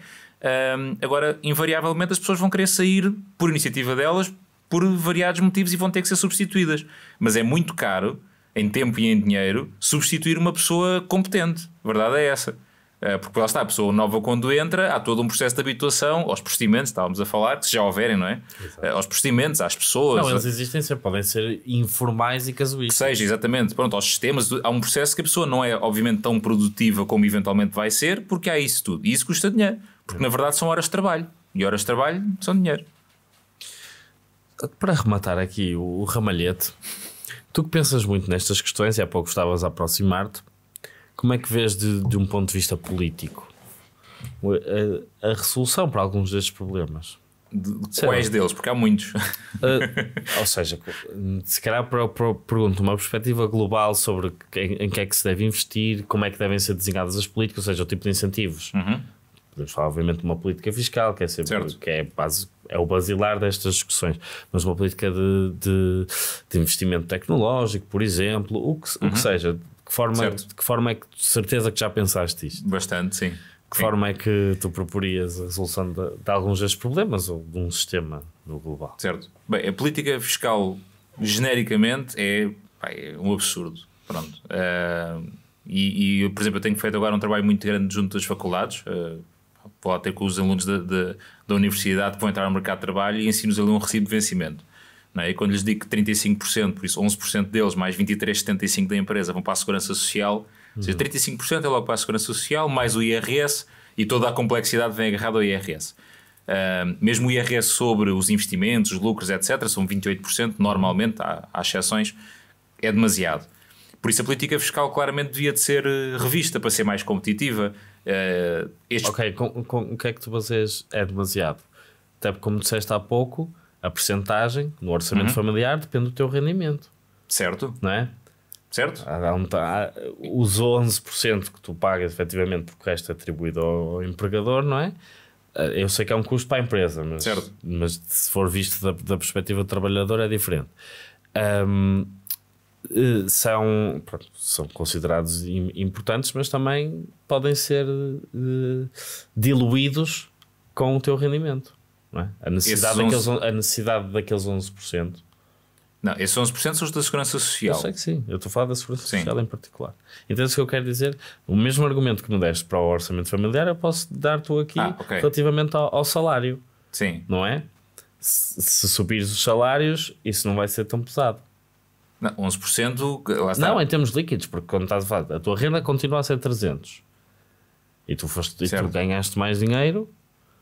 Um, agora, invariavelmente, as pessoas vão querer sair por iniciativa delas por variados motivos e vão ter que ser substituídas. Mas é muito caro, em tempo e em dinheiro, substituir uma pessoa competente. A verdade é essa. Eh, porque lá está, a pessoa nova quando entra, há todo um processo de habituação aos procedimentos, estávamos a falar, que se já houverem, não é? Exato. Eh, aos procedimentos, às pessoas. Não, eles existem sempre, podem ser informais e casuísticos. Seja, exatamente. Pronto, aos sistemas, há um processo que a pessoa não é, obviamente, tão produtiva como eventualmente vai ser, porque há isso tudo. E isso custa dinheiro, porque na verdade são horas de trabalho. E horas de trabalho são dinheiro. Para rematar aqui o ramalhete, tu que pensas muito nestas questões, e há pouco estavas a aproximar-te como é que vês de, de um ponto de vista político a, a resolução para alguns destes problemas? De, quais deles? Porque há muitos. Uh, <laughs> ou seja, se calhar para, para, pergunto uma perspectiva global sobre em, em, que é que se deve investir, como é que devem ser desenhadas as políticas, ou seja, o tipo de incentivos. Uhum. Podemos falar, obviamente, de uma política fiscal, que é, sempre, certo. que é, base, é o basilar destas discussões, mas uma política de, de, de investimento tecnológico, por exemplo, o que, uhum. o que uhum. seja, que forma, de que forma é que, de certeza que já pensaste isto? Bastante, sim. Que sim. forma é que tu proporias a resolução de, de alguns destes problemas ou de um sistema no global? Certo. Bem, a política fiscal, genericamente, é, é um absurdo. Pronto. Uh, e, e, por exemplo, eu tenho feito agora um trabalho muito grande junto das faculdades, uh, vou ter com os alunos da, da, da, universidade que vão entrar no mercado de trabalho e ensino-os ali um recibo de vencimento. É? E quando lhes digo que 35%, por isso 11% deles, mais 23,75% da empresa vão para a Segurança Social, ou seja, 35% uhum. é logo para a Segurança Social, mais o IRS e toda a complexidade vem agarrada ao IRS. Uh, ah, mesmo o IRS sobre os investimentos, os lucros, etc., são 28%, normalmente, há, há exceções, é demasiado. Por isso a política fiscal claramente devia de ser eh, revista para ser mais competitiva. Uh, este... Ok, com, com, o que é que tu fazes É demasiado. Até porque, como disseste há pouco, a percentagem no orçamento uhum. familiar depende do teu rendimento. Certo. Não é? Certo? os 11% que tu pagas efetivamente porque o resto é atribuído ao empregador, não é? Ah, eu sei que é um custo para a empresa, mas, certo. mas se for visto da, da perspectiva do trabalhador é diferente. Um, eh, são, pronto, são considerados importantes, mas também podem ser uh, diluídos com o teu rendimento. É? A, necessidade daqueles, 11... a necessidade daqueles 11%. Não, esses 11% são os da Segurança Social. Eu sei que sim, eu estou a falar da Segurança sim. Social em particular. Então, isso que eu quero dizer, o mesmo argumento que me deste para o orçamento familiar, eu posso dar-te aqui ah, okay. relativamente ao, ao, salário. Sim. Não é? Se, se subires os salários, isso não vai ser tão pesado. Não, 11% lá está. Não, em termos líquidos, porque quando estás a falar, a tua renda continua a ser 300 e tu, foste, e tu ganhaste mais dinheiro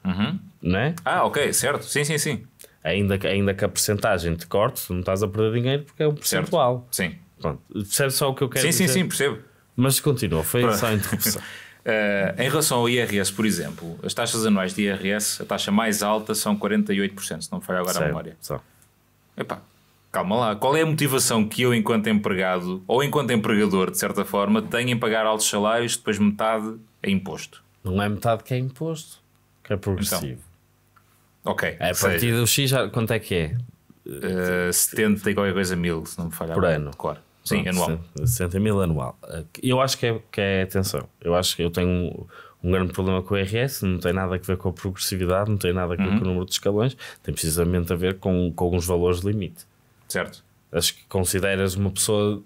Uhum. Né? Ah, ok, certo. Sim, sim, sim. Ainda que, ainda que a percentagem te corte, não estás a perder dinheiro porque é um percentual. Certo. Sim. Pronto. Percebe só o que eu quero sim, dizer? Sim, sim, sim, percebo. Mas continua, foi Pronto. só a interrupção. uh, <laughs> em relação ao IRS, por exemplo, as taxas anuais de IRS, a taxa mais alta são 48%, se não me agora certo. a memória. Só. Epá, calma lá, qual é a motivação que eu, enquanto empregado ou enquanto empregador, de certa forma, tenho em pagar altos salários, depois metade é imposto? Não é metade que é imposto é progressivo. Então, ok. a partir seja, do X, quanto é que é? Uh, eh, 70 e qualquer coisa mil, se não me falhar. Por ano. Claro. Sim, Pronto, anual. 60 mil anual. Eh, eu acho que é, que é atenção. Eu acho que eu tenho um, um grande problema com o IRS, não tem nada a ver com a progressividade, não tem nada a ver uhum. com o número de escalões, tem precisamente a ver com, com os valores limite. Certo. Acho que consideras uma pessoa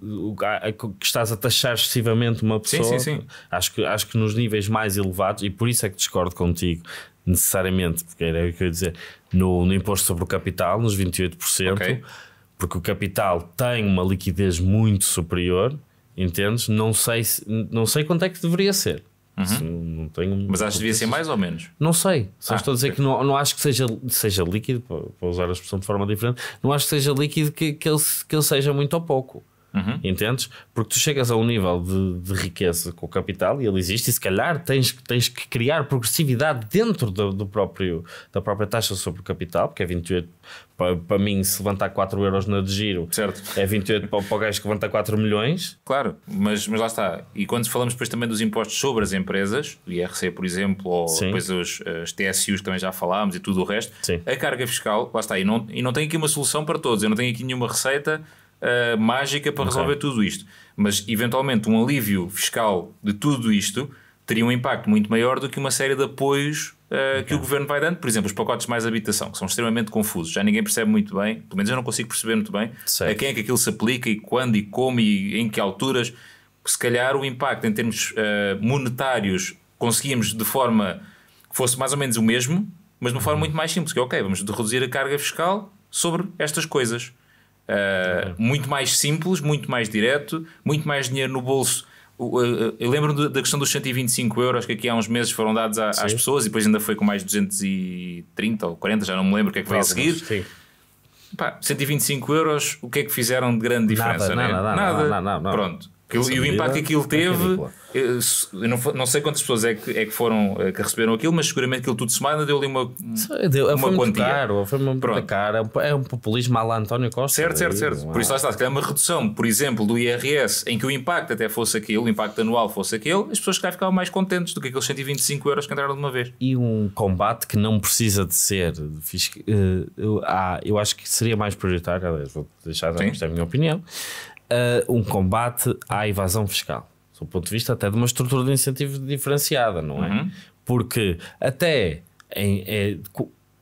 que estás a taxar excessivamente uma pessoa. Sim, sim, sim. Acho que, acho que nos níveis mais elevados, e por isso é que discordo contigo necessariamente, porque era o que eu ia dizer, no, no imposto sobre o capital, nos 28%, okay. porque o capital tem uma liquidez muito superior, entendes? Não sei, se, não sei quanto é que deveria ser. Uhum. não tenho Mas acho que devia ser mais ou menos. Não sei. Só ah, estou a dizer okay. que não, não acho que seja, seja líquido, para usar a expressão de forma diferente, não acho que seja líquido que, que, ele, que ele seja muito ou pouco. Uhum. Entendes? Porque tu chegas a um nível de, de, riqueza com o capital e ele existe, e se calhar tens, tens que criar progressividade dentro do, do próprio, da própria taxa sobre o capital, porque é 28 para, para mim, se levantar 4 euros na de giro, certo. é 28 para, para o gajo que levanta 4 milhões. Claro, mas, mas lá está. E quando falamos depois também dos impostos sobre as empresas, o IRC, por exemplo, ou Sim. depois os, as TSUs que também já falámos e tudo o resto, Sim. a carga fiscal, lá está. E não, e não tem aqui uma solução para todos. Eu não tenho aqui nenhuma receita uh, mágica para okay. resolver tudo isto. Mas, eventualmente, um alívio fiscal de tudo isto teria um impacto muito maior do que uma série de apoios uh, okay. que o governo vai dando. Por exemplo, os pacotes mais habitação, que são extremamente confusos, já ninguém percebe muito bem, pelo menos eu não consigo perceber muito bem Sei. a quem é que aquilo se aplica e quando e como e em que alturas. Se calhar o impacto em termos uh, monetários conseguimos de forma que fosse mais ou menos o mesmo, mas de uma forma uhum. muito mais simples, que é ok, vamos reduzir a carga fiscal sobre estas coisas. Uh, muito mais simples, muito mais direto, muito mais dinheiro no bolso. Eh, eh, eu lembro da questão dos 125 euros que aqui há uns meses foram dados a, às pessoas e depois ainda foi com mais 230 ou 40, já não me lembro o que é que vai a seguir. Sim. Pá, 125 euros, o que é que fizeram de grande diferença? É? Nada, né? nada, nada, nada, nada, nada, Pronto. Que, e o impacto que aquilo é teve, eh, eu não, não sei quantas pessoas é que, é que foram eh, que receberam aquilo, mas seguramente aquilo tudo semana deu-lhe uma, deu, uma foi quantia. Caro, foi uma Pronto. caro, é um é populismo à António Costa. Certo, certo, é certo. Por isso lá está, se calhar uma redução, por exemplo, do IRS, em que o impacto até fosse aquele, o impacto anual fosse aquele, as pessoas calhar ficavam mais contentes do que aqueles 125 euros que entraram de uma vez. E um combate que não precisa de ser, eh, eu, ah, eu acho que seria mais prioritário, aliás, vou deixar, isto é a minha opinião, um combate à evasão fiscal. Do ponto de vista até de uma estrutura de incentivo diferenciada, não é? Uhum. Porque até em, é,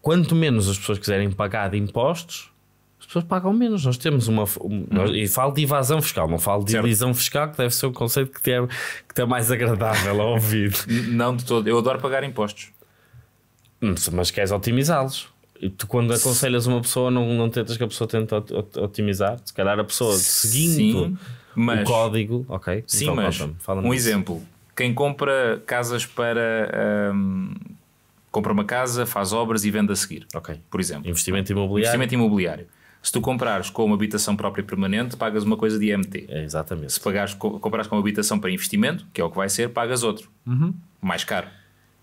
quanto menos as pessoas quiserem pagar de impostos, as pessoas pagam menos. Nós temos uma. Um, uhum. e falo de evasão fiscal, não falo de ilusão fiscal, que deve ser um conceito que tem, é, que tem é mais agradável a ouvir. não de todo. Eu adoro pagar impostos. Mas queres otimizá-los tu quando aconselhas uma pessoa não, não tentas que a pessoa tente otimizar se calhar a pessoa seguindo sim, mas, o código ok então sim então, mas um exemplo quem compra casas para um, compra uma casa faz obras e vende a seguir ok por exemplo investimento imobiliário investimento imobiliário se tu comprares com uma habitação própria permanente, pagas uma coisa de IMT. É, exatamente. Se pagares, comprares com uma habitação para investimento, que é o que vai ser, pagas outro. Uhum. Mais caro.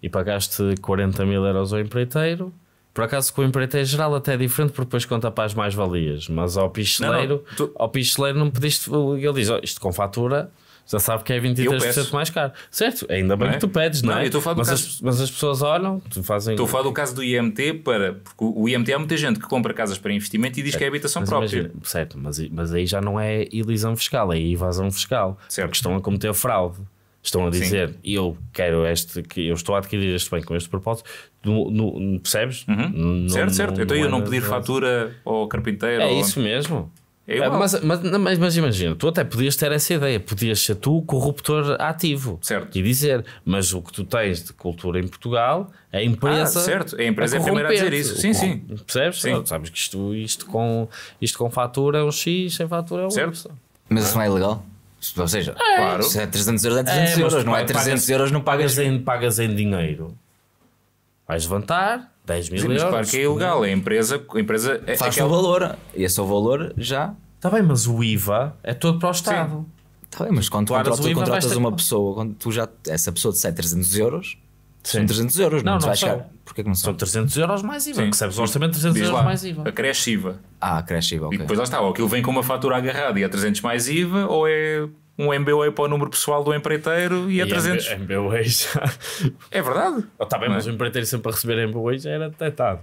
E pagaste 40 mil euros ao empreiteiro, por acaso com o empreiteiro é geral até é diferente porque depois conta para as mais-valias, mas ao pistoleiro, não, não, tu... ao picheleiro não pediste, ele diz, oh, isto com fatura, já sabe que é 23% mais caro. Certo, ainda bem é? que tu pedes, não, não é? mas, caso... as, mas as pessoas olham, tu fazem. Estou a falar do caso do IMT para. Porque o IMT há muita gente que compra casas para investimento e diz que é habitação mas própria. Imagina, certo, mas, mas aí já não é ilisão fiscal, é evasão fiscal. Certo. Porque estão a cometer fraude estão a dizer Sim. eu quero este, que eu estou a adquirir este bem com este propósito, no, no, percebes? Uhum. No, certo, certo. então eu não pedir fatura ao carpinteiro. É ou... isso mesmo. É, é igual. Mas, mas, mas, mas imagina, tu até podias ter essa ideia, podias ser tu o corruptor ativo certo. e dizer, mas o que tu tens de cultura em Portugal, a empresa. Ah, certo, a empresa é, é a primeira a dizer isso. Sim, sim. Percebes? Sim. sabes que isto, isto, com, isto com fatura é um X, sem fatura é um Y. Mas isso não é ilegal? Ou seja, é. claro. se é 300 euros, é 300 é, euros, não é 300 euros, não pagas. em, pagas em dinheiro. Vais levantar 10 mil euros. Mas claro que é ilegal, a empresa. A empresa é, faz aquela... o valor. Esse é o valor já. Está bem, mas o IVA é todo para o Estado. Está bem, mas quando tu, contratas, tu contratas uma pessoa, quando tu já, essa pessoa de 700 300 euros, Sim. São 300 euros, não, não, não são. Chegar. Porquê é que não são? São 300 euros mais IVA. Sim. Recebes o orçamento 300 euros lá, mais IVA. Acresce IVA. Ah, acresce IVA, ok. E depois lá está, ou aquilo vem com uma fatura agarrada e é 300 mais IVA, ou é um MBA para o número pessoal do empreiteiro e é e 300. MBA já... É verdade. Está bem, mas, mas é? o empreiteiro sempre a receber MBA já era detectado.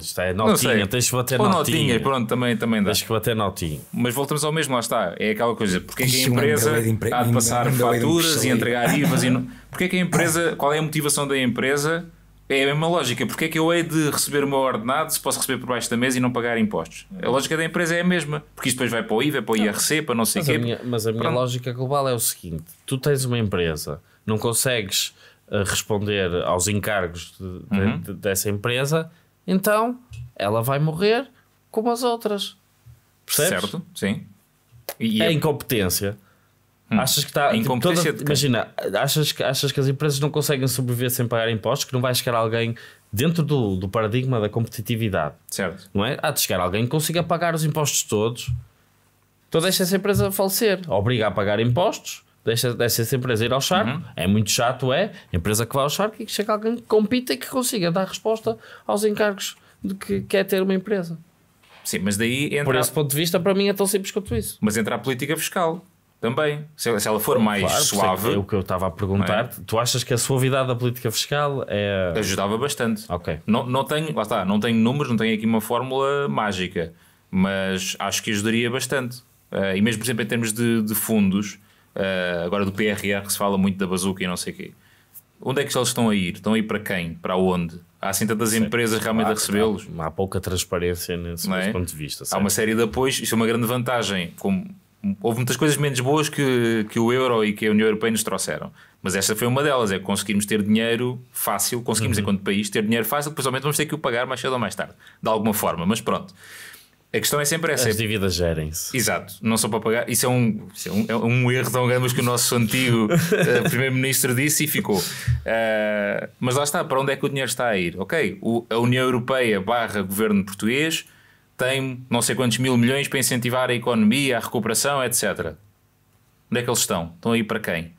Isto é notinha, tens que bater notinha. notinha. pronto, também, também dá. Tens que bater notinha. Mas voltamos ao mesmo, lá está. É aquela coisa, porque é que a empresa empre... há de passar faturas e entregar <laughs> IVAs e não... Porque é que a empresa, qual é a motivação da empresa? É a mesma lógica, porque é que eu hei de receber o meu ordenado se posso receber por baixo da mesa e não pagar impostos? A lógica da empresa é a mesma, porque isso depois vai para o IVA, para o IRC, para não sei o quê. Minha, mas a minha pronto. lógica global é o seguinte, tu tens uma empresa, não consegues eh, responder aos encargos de, de, uhum. dessa empresa, então ela vai morrer como as outras. Percebes? Certo, sim. E é incompetência. Hum. Achas que está. Tipo, toda, imagina, achas que, achas que as empresas não conseguem sobreviver sem pagar impostos? Que não vai chegar alguém dentro do, do paradigma da competitividade. Certo. Não é? Há de chegar alguém que consiga pagar os impostos todos. Então deixa essa empresa falecer. Obriga a pagar impostos deixa, deixa sempre a ir ao Sharp. Uhum. É muito chato, é. empresa que vai ao Sharp e que chega alguém que compita e que consiga dar resposta aos encargos de que quer ter uma empresa. Sim, mas daí entra... Por esse ponto de vista, para mim é tão simples quanto isso. Mas entra a política fiscal também. Se, se ela for mais claro, é suave. É o que eu estava a perguntar. É? Tu achas que a suavidade da política fiscal é. Ajudava bastante. Ok. Não, não tenho, lá está, não tenho números, não tenho aqui uma fórmula mágica, mas acho que ajudaria bastante. Uh, e mesmo, por exemplo, em termos de, de fundos, uh, agora do PRR se fala muito da bazuca e não sei o quê. Onde é que eles estão a ir? Estão a ir para quem? Para onde? Há assim tantas empresas realmente há, a recebê-los? Há, há, pouca transparência nesse é? ponto de vista. Certo? Há uma série de apoios, isso é uma grande vantagem. Como, houve muitas coisas menos boas que, que o euro e que a União Europeia nos trouxeram. Mas esta foi uma delas, é que conseguimos ter dinheiro fácil, conseguimos uhum. enquanto país ter dinheiro fácil, depois ao vamos ter que o pagar mais cedo ou mais tarde, de alguma forma, mas pronto. A questão é sempre essa. As dívidas gerem-se. Exato, não são para pagar. Isso é um, isso é um, é um erro tão grande que o nosso antigo uh, <laughs> primeiro-ministro disse e ficou. Uh, mas lá está, para onde é que o dinheiro está a ir? Ok, o, a União Europeia barra governo português tem não sei quantos mil milhões para incentivar a economia, a recuperação, etc. Onde é que eles estão? Estão aí para quem?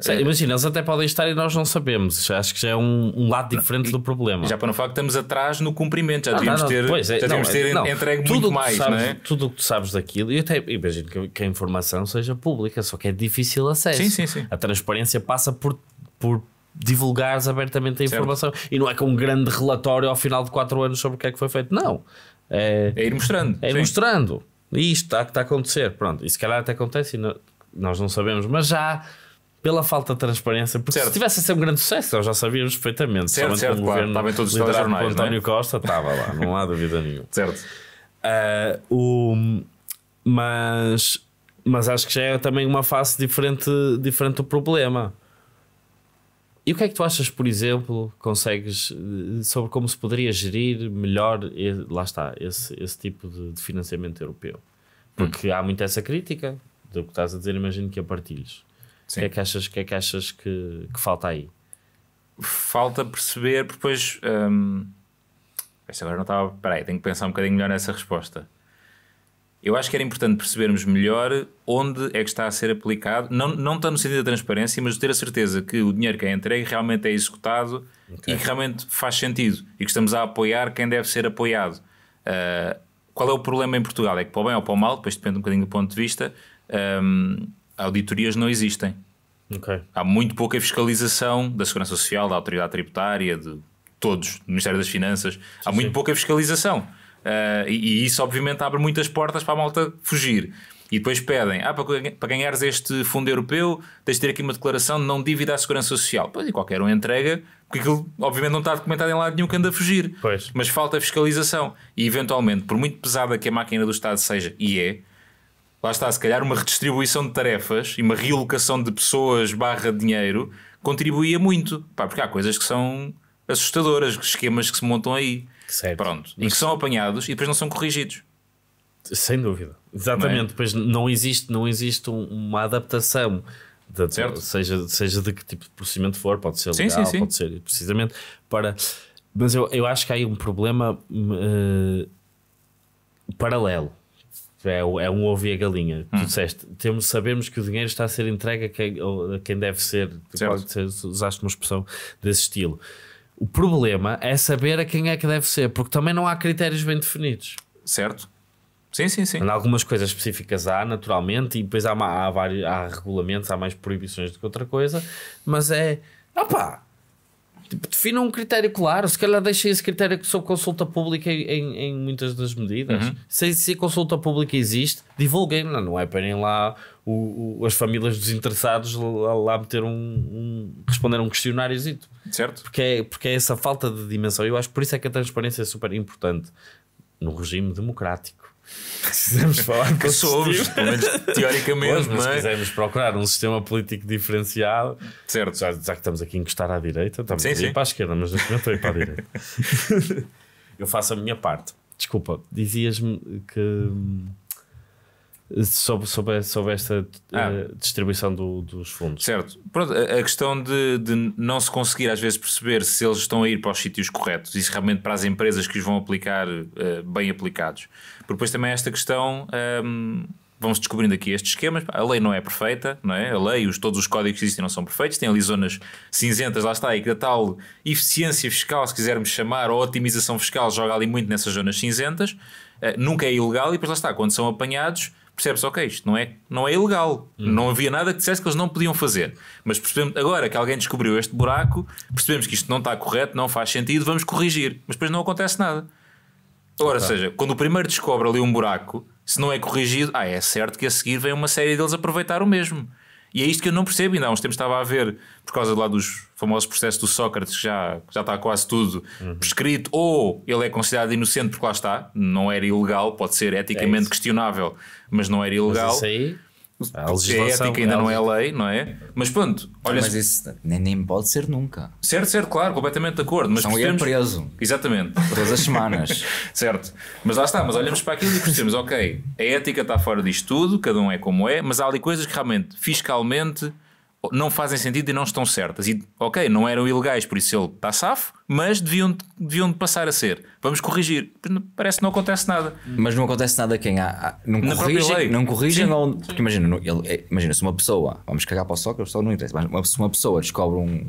Sei, é... Imagina, eles até podem estar e nós não sabemos. Acho que já é um, um lado diferente do problema. Já para não falar que estamos atrás no cumprimento, já devíamos ah, ter, pois, é, já ter entregue tudo muito mais, sabes, não é? Tudo o que tu sabes daquilo, e até imagino que, que, a informação seja pública, só que é difícil acesso. Sim, sim, sim. A transparência passa por, por divulgares abertamente a informação certo. e não é com um grande relatório ao final de 4 anos sobre o que é que foi feito, não. É, é ir mostrando. É ir mostrando. E isto está, está a acontecer, pronto. E se calhar até acontece e não, nós não sabemos, mas já pela falta de transparência, porque certo. se tivesse a ser um grande sucesso, nós já sabíamos perfeitamente. Certo, Somente certo, um claro. em todos os jornais O é? António é? Costa estava lá, não há dúvida nenhuma. <laughs> Certo. Uh, o, mas, mas acho que já é também uma face diferente, diferente do problema. E o que é que tu achas, por exemplo, consegues eh, sobre como se poderia gerir melhor, lá está, esse, esse tipo de, de financiamento europeu? Porque hum. há muito essa crítica do que estás a dizer, imagino que a partilhes. O que é que achas que, é que, achas que, que falta aí? Falta perceber, depois. Hum, agora não estava. Peraí, tenho que pensar um bocadinho melhor nessa resposta. Eu acho que era importante percebermos melhor onde é que está a ser aplicado, não, não tanto no sentido da transparência, mas ter a certeza que o dinheiro que é entregue realmente é executado okay. e que realmente faz sentido e que estamos a apoiar quem deve ser apoiado. Uh, qual é o problema em Portugal? É que para o bem ou para o mal, depois depende um bocadinho do ponto de vista, um, auditorias não existem. Okay. Há muito pouca fiscalização da Segurança Social, da Autoridade Tributária, de todos, do Ministério das Finanças. Sim, Há muito sim. pouca fiscalização. Uh, e, e, isso, obviamente, abre muitas portas para a malta fugir. E depois pedem: ah, para, para ganhares este fundo europeu, tens de ter aqui uma declaração de não dívida à Segurança Social. Pois, e qualquer um entrega, porque aquilo, obviamente, não está documentado em lado nenhum que anda a fugir. Pois. Mas falta fiscalização. E, eventualmente, por muito pesada que a máquina do Estado seja, e é, lá está, se calhar uma redistribuição de tarefas e uma realocação de pessoas barra dinheiro contribuía muito. Pá, porque há coisas que são assustadoras, esquemas que se montam aí. Certo. Pronto. E que são apanhados e depois não são corrigidos. Sem dúvida. Exatamente. Não é? Depois não existe, não existe uma adaptação. De, certo. Seja, seja de que tipo de procedimento for, pode ser legal, sim, sim, sim. pode ser precisamente para. Mas eu, eu acho que há aí um problema uh, paralelo Tipo, é, é um ovo e a galinha. Hum. Tu disseste, temos, sabemos que o dinheiro está a ser entregue a quem, a quem deve ser. Certo. Usaste uma expressão desse estilo. O problema é saber a quem é que deve ser, porque também não há critérios bem definidos. Certo. Sim, sim, sim. Em algumas coisas específicas há, naturalmente, e depois há, há, vários, há regulamentos, há mais proibições do que outra coisa, mas é. opa! defina um critério claro, se calhar deixem esse critério sobre consulta pública em, em muitas das medidas. Uhum. Se, se a consulta pública existe, divulguem, não, não é para lá o, o, as famílias dos interessados lá, lá meter um, um, responder um questionáriozito. Certo. Porque é, porque é essa falta de dimensão. Eu acho que por isso é que a transparência é super importante no regime democrático quisermos <laughs> falar que somos, pelo menos teoricamente. Pois, mas se é? quisermos procurar um sistema político diferenciado, certo. Já, já que estamos aqui a encostar à direita, estamos sim, a ir sim. para a esquerda, mas neste momento estou a ir para a direita. <laughs> Eu faço a minha parte. Desculpa, dizias-me que sobre, sobre, sobre esta eh, ah. uh, distribuição do, dos fundos. Certo. Pronto, a, questão de, de não se conseguir às vezes perceber se eles estão a ir para os sítios corretos e se realmente para as empresas que os vão aplicar uh, bem aplicados. Porque depois também esta questão. Um, ehm, vamos descobrindo aqui estes esquemas. A lei não é perfeita, não é? A lei, os, todos os códigos que existem não são perfeitos, tem ali zonas cinzentas, lá está, e que a tal eficiência fiscal, se quisermos chamar, ou otimização fiscal, joga ali muito nessas zonas cinzentas. Uh, nunca é ilegal e depois lá está, quando são apanhados, percebes, ok, isto não é, não é ilegal. Hum. Não havia nada que dissesse que eles não podiam fazer. Mas percebemos, agora que alguém descobriu este buraco, percebemos que isto não está correto, não faz sentido, vamos corrigir. Mas depois não acontece nada. ora okay. seja, quando o primeiro descobre ali um buraco, se não é corrigido, ah, é certo que a seguir vem uma série deles aproveitar o mesmo. E é isto que eu não percebo. Ainda há uns tempos estava a ver, por causa lá dos famoso processo do Sócrates, que já, já está quase tudo uhum. prescrito, ou ele é considerado inocente porque lá está, não era ilegal, pode ser eticamente é questionável, mas não era ilegal. Mas isso aí... A é legislação, ética ainda não é lei, não é? Mas pronto, olha. Mas isso nem, nem pode ser nunca. Certo, certo, claro, completamente de acordo. Mas São percebemos... preso. Exatamente. Todas as semanas. <laughs> certo. Mas lá está, mas olhamos para aquilo e percebemos, ok, a ética está fora disto tudo, cada um é como é, mas há ali coisas que realmente, fiscalmente, não fazem sentido e não estão certas. E, ok, não eram ilegais, por isso ele está safo, mas deviam, deviam passar a ser. Vamos corrigir. Parece que não acontece nada. Mas não acontece nada a quem há. há não, Na corrigem, não corrigem. Ou, porque imagina, ele, é, imagina, se uma pessoa, vamos cagar para o soccer, só não interessa, mas se uma pessoa descobre um.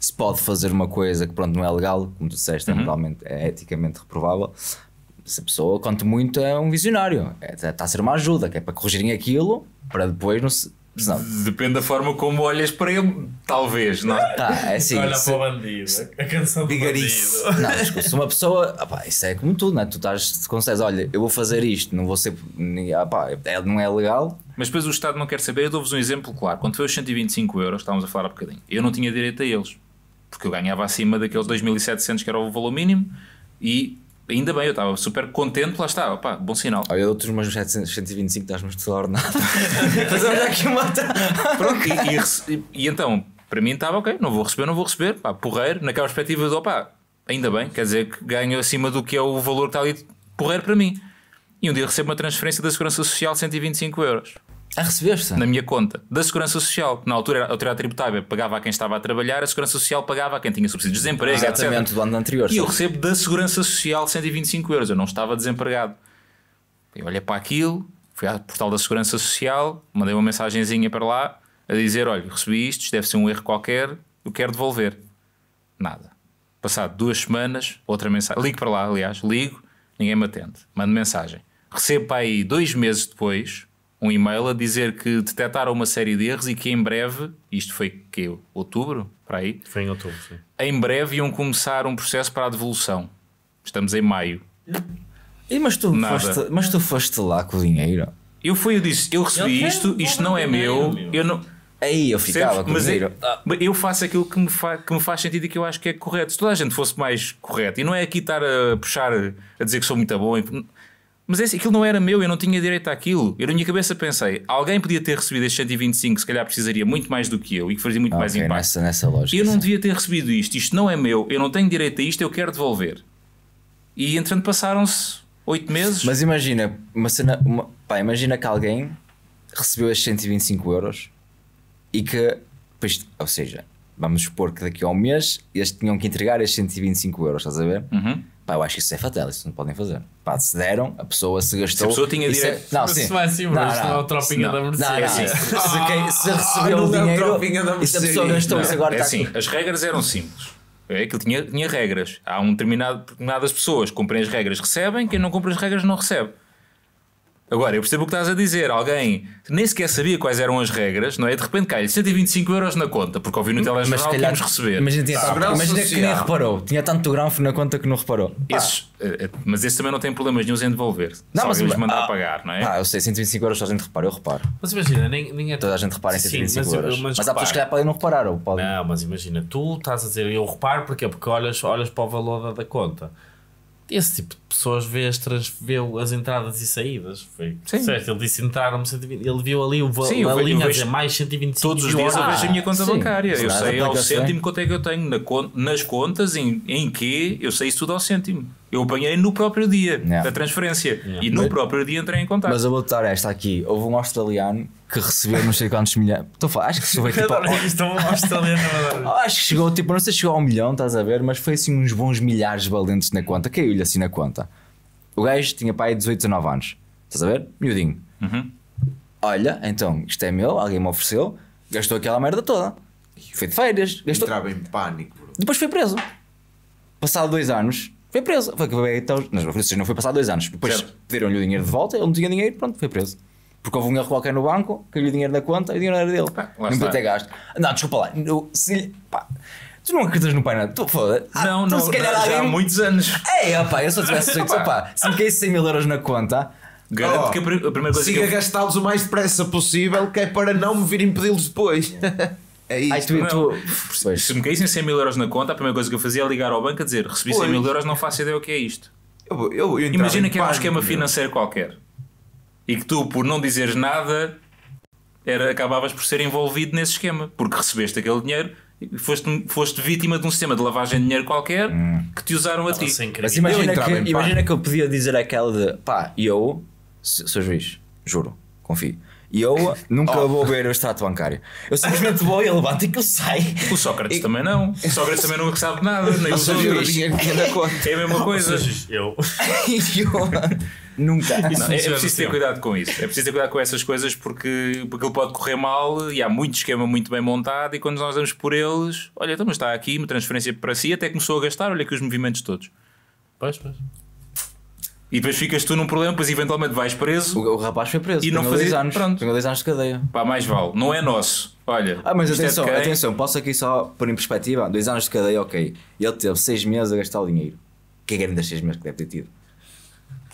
Se pode fazer uma coisa que pronto não é legal, como tu disseste, é uhum. é, é eticamente reprovável, essa pessoa, quanto muito, é um visionário. Está é, tá, tá a ser uma ajuda, que é para corrigirem aquilo, para depois não se Depende da forma como olhas para ele, talvez, não é? tá, é? Assim, Olha se... para o bandido, a canção do bandido. Isso. Não, desculpa, se uma pessoa, opá, isso é como tudo não é? Tu estás, se consegues, olha, eu vou fazer isto, não vou ser, opá, é, não é legal. Mas depois o Estado não quer saber, eu dou-vos um exemplo claro. Quando foi os 125 euros, estávamos a falar há bocadinho, eu não tinha direito a eles, porque eu ganhava acima daqueles 2.700 que era o valor mínimo e ainda bem, eu estava super contente, lá está, opa bom sinal. Olha, outros meus 125 estás-me de ordenado. Fazemos aqui uma. Pronto, e, e, e, então, para mim estava ok, não vou receber, não vou receber, pá, porreiro, naquela perspectiva de opa ainda bem, quer dizer que ganho acima do que é o valor que está ali, porreiro para mim. E um dia recebo uma transferência da Segurança Social de 125 euros. A recebeste? Na minha conta. Da Segurança Social. Na altura, a autoridade tributária pagava a quem estava a trabalhar, a Segurança Social pagava a quem tinha subsídios de desemprego, ah, Exatamente, etc. do ano anterior. E eu recebo da Segurança Social 125 euros. Eu não estava desempregado. Eu olhei para aquilo, fui ao portal da Segurança Social, mandei uma mensagenzinha para lá a dizer: olha, recebi isto, isto deve ser um erro qualquer, eu quero devolver. Nada. Passado duas semanas, outra mensagem. Ligo para lá, aliás, ligo, ninguém me atende. Mando mensagem. Recebo para aí dois meses depois um e-mail a dizer que detectaram uma série de erros e que em breve, isto foi que outubro, para aí? Foi em outubro, sim. Em breve iam começar um processo para a devolução. Estamos em maio. E, mas, tu foste, mas tu foste lá com o dinheiro? Eu fui, eu disse, eu recebi eu isto, isto não é meu, meu, eu não... Aí eu ficava Sempre, com mas é- dinheiro. Eu, ah, eu faço aquilo que me, fa, que me faz sentido e que eu acho que é correto. Se toda a gente fosse mais correto, e não é aqui estar a puxar, a dizer que sou muito bom, mas esse, é assim, aquilo não era meu, eu não tinha direito àquilo. Eu na minha cabeça pensei, alguém podia ter recebido estes 125, se calhar precisaria muito mais do que eu e que fazia muito mais impacto. Nessa, nessa lógica, eu não sim. devia ter recebido isto, isto não é meu, eu não tenho direito a isto, eu quero devolver. E entrando passaram-se oito meses. Mas imagina, uma cena, uma, pá, imagina que alguém recebeu estes 125 euros e que, pois, ou seja, vamos supor que daqui a um mês eles tinham que entregar estes 125 euros, estás a ver? Uhum Pá, eu acho que isso é fatal, isso não podem fazer. Pá, se deram, a pessoa se gastou. Se a pessoa tinha é- direito. É... Não, sim. <laughs> Se assim, não, não, não, é o tropinha da Mercedes. Não, não. Se, ah, quem, se recebeu o dinheiro, é e se a pessoa gastou, isso agora é tá assim, aqui. As regras eram simples. É que tinha, tinha regras. Há um determinado, determinadas pessoas que cumprem as regras, recebem, quem não cumpre as regras não recebe. Agora, eu percebo o que estás a dizer. Alguém nem sequer sabia quais eram as regras, não é? De repente cai-lhe 125 euros na conta, porque ouviu no telejornal que íamos receber. Imagina, tinha, tá, tanto, imagina que nem reparou. Tinha tanto grão na conta que não reparou. Esses, eh, eh, mas esse também não tem problemas nenhum em devolver. Não, mas vamos mandar ah, pagar, não é? Ah, eu sei, 125 euros a gente repara, eu reparo. Mas imagina, nem, nem é... Toda a gente repara em 125 Sim, mas euros. Eu, mas, mas há pessoas que podem não reparar. Ou podem... Não, mas imagina, tu estás a dizer eu reparo porque Porque olhas, olhas para o valor da, da conta. Esse tipo de pessoas vê as, trans, vê as entradas e saídas. Foi Sim. certo, ele disse entraram 120, ele viu ali o, Sim, a linha vejo, mais 125 Todos os dias eu vejo a minha conta sim, bancária. Eu sei ao cêntimo quanto é que eu tenho na, nas contas, em, em que eu sei isso tudo ao cêntimo. Eu apanhei no próprio dia yeah. da transferência yeah. e no mas, próprio dia entrei em contato. Mas eu vou dar esta aqui. Houve um australiano que recebeu não sei quantos milhões. Estou a falar, acho que chegou tipo. ao... <laughs> um é <laughs> acho que chegou tipo, não sei se chegou a um milhão, estás a ver, mas foi assim uns bons milhares valentes na conta. Caiu-lhe assim na conta. O gajo tinha pai 18, 19 anos. Estás a ver? Miudinho. Uhum. Olha, então, isto é meu, alguém me ofereceu, gastou aquela merda toda. Foi de férias. Gastou... Entrava em pânico, bro. Depois foi preso. Passado dois anos, foi preso. Foi, foi, então, não foi passado dois anos. Depois pediram-lhe o dinheiro de volta, ele não tinha dinheiro, pronto, foi preso. Porque houve um erro qualquer no banco, caiu o dinheiro da conta e o dinheiro era dele. Ah, não podia ter gasto. Não, desculpa lá. Eu, se, pá, Tu não acreditas no Pai Natal? Tu foda ah, Não, tu, então não, se calhar não, alguém... já há muitos anos. Ei, é, opa, eu só tivesse feito, <laughs> se me caísse 100 mil euros na conta, Garanto oh, que a primeira coisa siga que eu... gastá-los o mais depressa possível, que é para não me vir impedi-los depois. <laughs> é isso. Ai, tu, tu... Se me caíssem 100 mil euros na conta, a primeira coisa que eu fazia é ligar ao banco a dizer: recebi pois. 100 mil euros, não faço ideia o que é isto. Eu, eu, eu Imagina que é um esquema financeiro qualquer e que tu, por não dizeres nada, era, acabavas por ser envolvido nesse esquema porque recebeste aquele dinheiro Foste, foste vítima de um sistema de lavagem de dinheiro qualquer hum. que te usaram a ti. Mas imagina, que, imagina que eu podia dizer aquela de pá, eu sou juiz, juro, confio e eu <laughs> oh. nunca oh. vou ver o extrato bancário. Eu simplesmente vou e levanto e que sai. O Sócrates e... também não. O Sócrates também não sabe nada. Nem os outros. É a mesma coisa. Eu. <laughs> <laughs> Nunca. Não, é, é preciso ter cuidado com isso. É preciso ter cuidado com essas coisas porque, porque ele pode correr mal e há muito esquema muito bem montado. E quando nós vamos por eles, olha, então, mas está aqui, uma transferência para si, até começou a gastar, olha aqui os movimentos todos. Pois, pois. E depois ficas tu num problema, depois eventualmente vais preso. O, o rapaz foi preso. E não fazia. Anos, pronto. Tenho 10 anos de cadeia. Pá, mais vale. Não é nosso. Olha. Ah, mas é atenção, é atenção. Posso aqui só pôr em perspectiva? 2 anos de cadeia, ok. Ele teve 6 meses a gastar o dinheiro. Que é grande 6 meses que deve ter tido.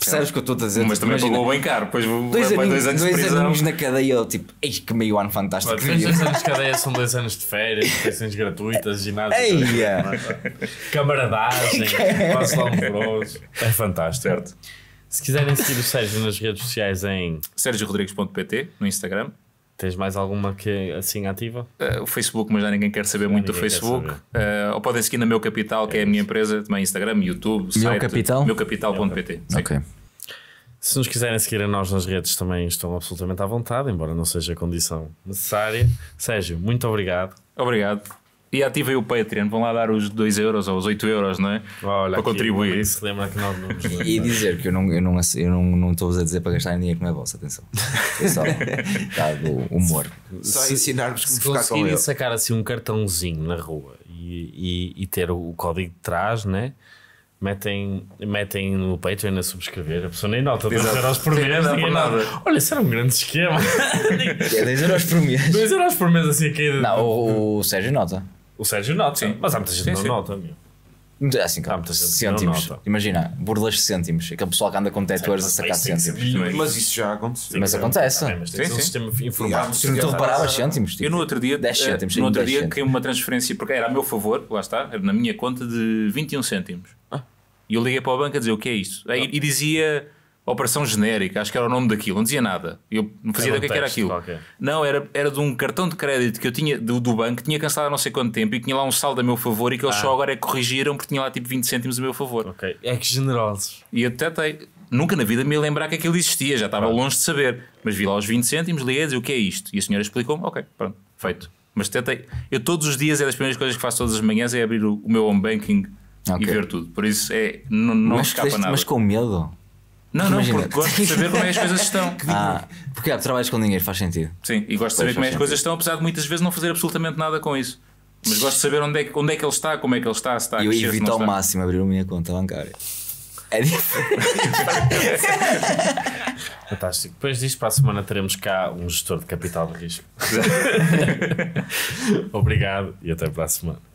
Percebes o que eu estou a dizer? Mas tipo, também imagina, pagou bem caro, depois dois, anos dois anos na cadeia, eu, tipo, eis que meio ano fantástico. dois anos de <laughs> cadeia são dois anos de férias, refeições gratuitas, ginásio, camaradagem, passo <laughs> é? alvoroso. É fantástico. Certo. Se quiserem seguir o Sérgio nas redes sociais em sérgiorodrigues.pt no Instagram. Tens mais alguma que assim ativa? Uh, o Facebook, mas já ninguém quer saber já muito do Facebook. Uh, ou podem seguir na Meu Capital, que é, é a minha empresa, também Instagram, YouTube, Meu site, Capital? Meucapital.pt. Ok. Se nos quiserem seguir a nós nas redes também estão absolutamente à vontade, embora não seja a condição necessária. Sérgio, muito obrigado. Obrigado. E ativem o Patreon, vão lá dar os 2 euros ou os 8 euros, não é? Olha, para contribuir. lembra que nós E dizer que eu não, eu não, eu não, não estou-vos a dizer para gastar dinheiro que não é atenção. É só <laughs> do humor. Só ensinar-vos como se ficar com sacar assim um cartãozinho na rua e, e, e ter o código de trás, não é? metem, metem no Patreon a subscrever. A pessoa nem nota 2€ por mês. Não é nada. nada. Olha, isso era um grande esquema. 2 é, euros por mês. 2€ por mês assim a cair. Não, o, o Sérgio nota. O Sérgio nota, sim. Mas há muita gente que não sim. nota, meu. Assim, claro, ah, cêntimos. Imagina, burlas de cêntimos. Aquele pessoal que anda com detectores a sacar cêntimos. cêntimos. Mas isso já acontece. Sim, mas acontece. mas tem sim, um sim. sistema informático. Se não tu reparavas cêntimos. Tipo, eu no outro dia, 10 eh, cêntimos. No outro dia caiu uma transferência, porque era a meu favor, lá está, era na minha conta de 21 cêntimos. Ah. E eu liguei para o banco a dizer o que é isso. E dizia Operação Genérica, acho que era o nome daquilo, não dizia nada. Eu não fazia ideia um que, era aquilo. Qualquer. Não, era, era de um cartão de crédito que eu tinha do, do banco, que tinha cancelado há não sei quanto tempo e tinha lá um saldo a meu favor e que eles ah. só agora é corrigiram porque tinha lá tipo 20 cêntimos a meu favor. Ok, é que generosos. E eu tentei, nunca na vida me lembrar que aquilo existia, já estava ah. longe de saber. Mas vi lá os 20 cêntimos, li a o que é isto. E a senhora explicou-me, ok, pronto, feito. Mas tentei, eu todos os dias, é das primeiras coisas que faço todas as manhãs, é abrir o, o meu home banking okay. e ver tudo. Por isso, é, não, não escapa nada. Mas com medo? Não, não, Imagina. porque gosto de saber como é que as coisas estão. <laughs> Ah, porque há, ah, trabalhas com dinheiro, faz sentido. Sim, e gosto de saber como é que as coisas estão, apesar de muitas vezes não fazer absolutamente nada com isso. Mas gosto de saber onde é, que, onde é que ele está, como é que ele está, se está Eu evito ao máximo abrir a minha conta bancária. É <laughs> Fantástico. Depois disto, para a semana teremos cá um gestor de capital de risco. <laughs> Obrigado e até para a semana.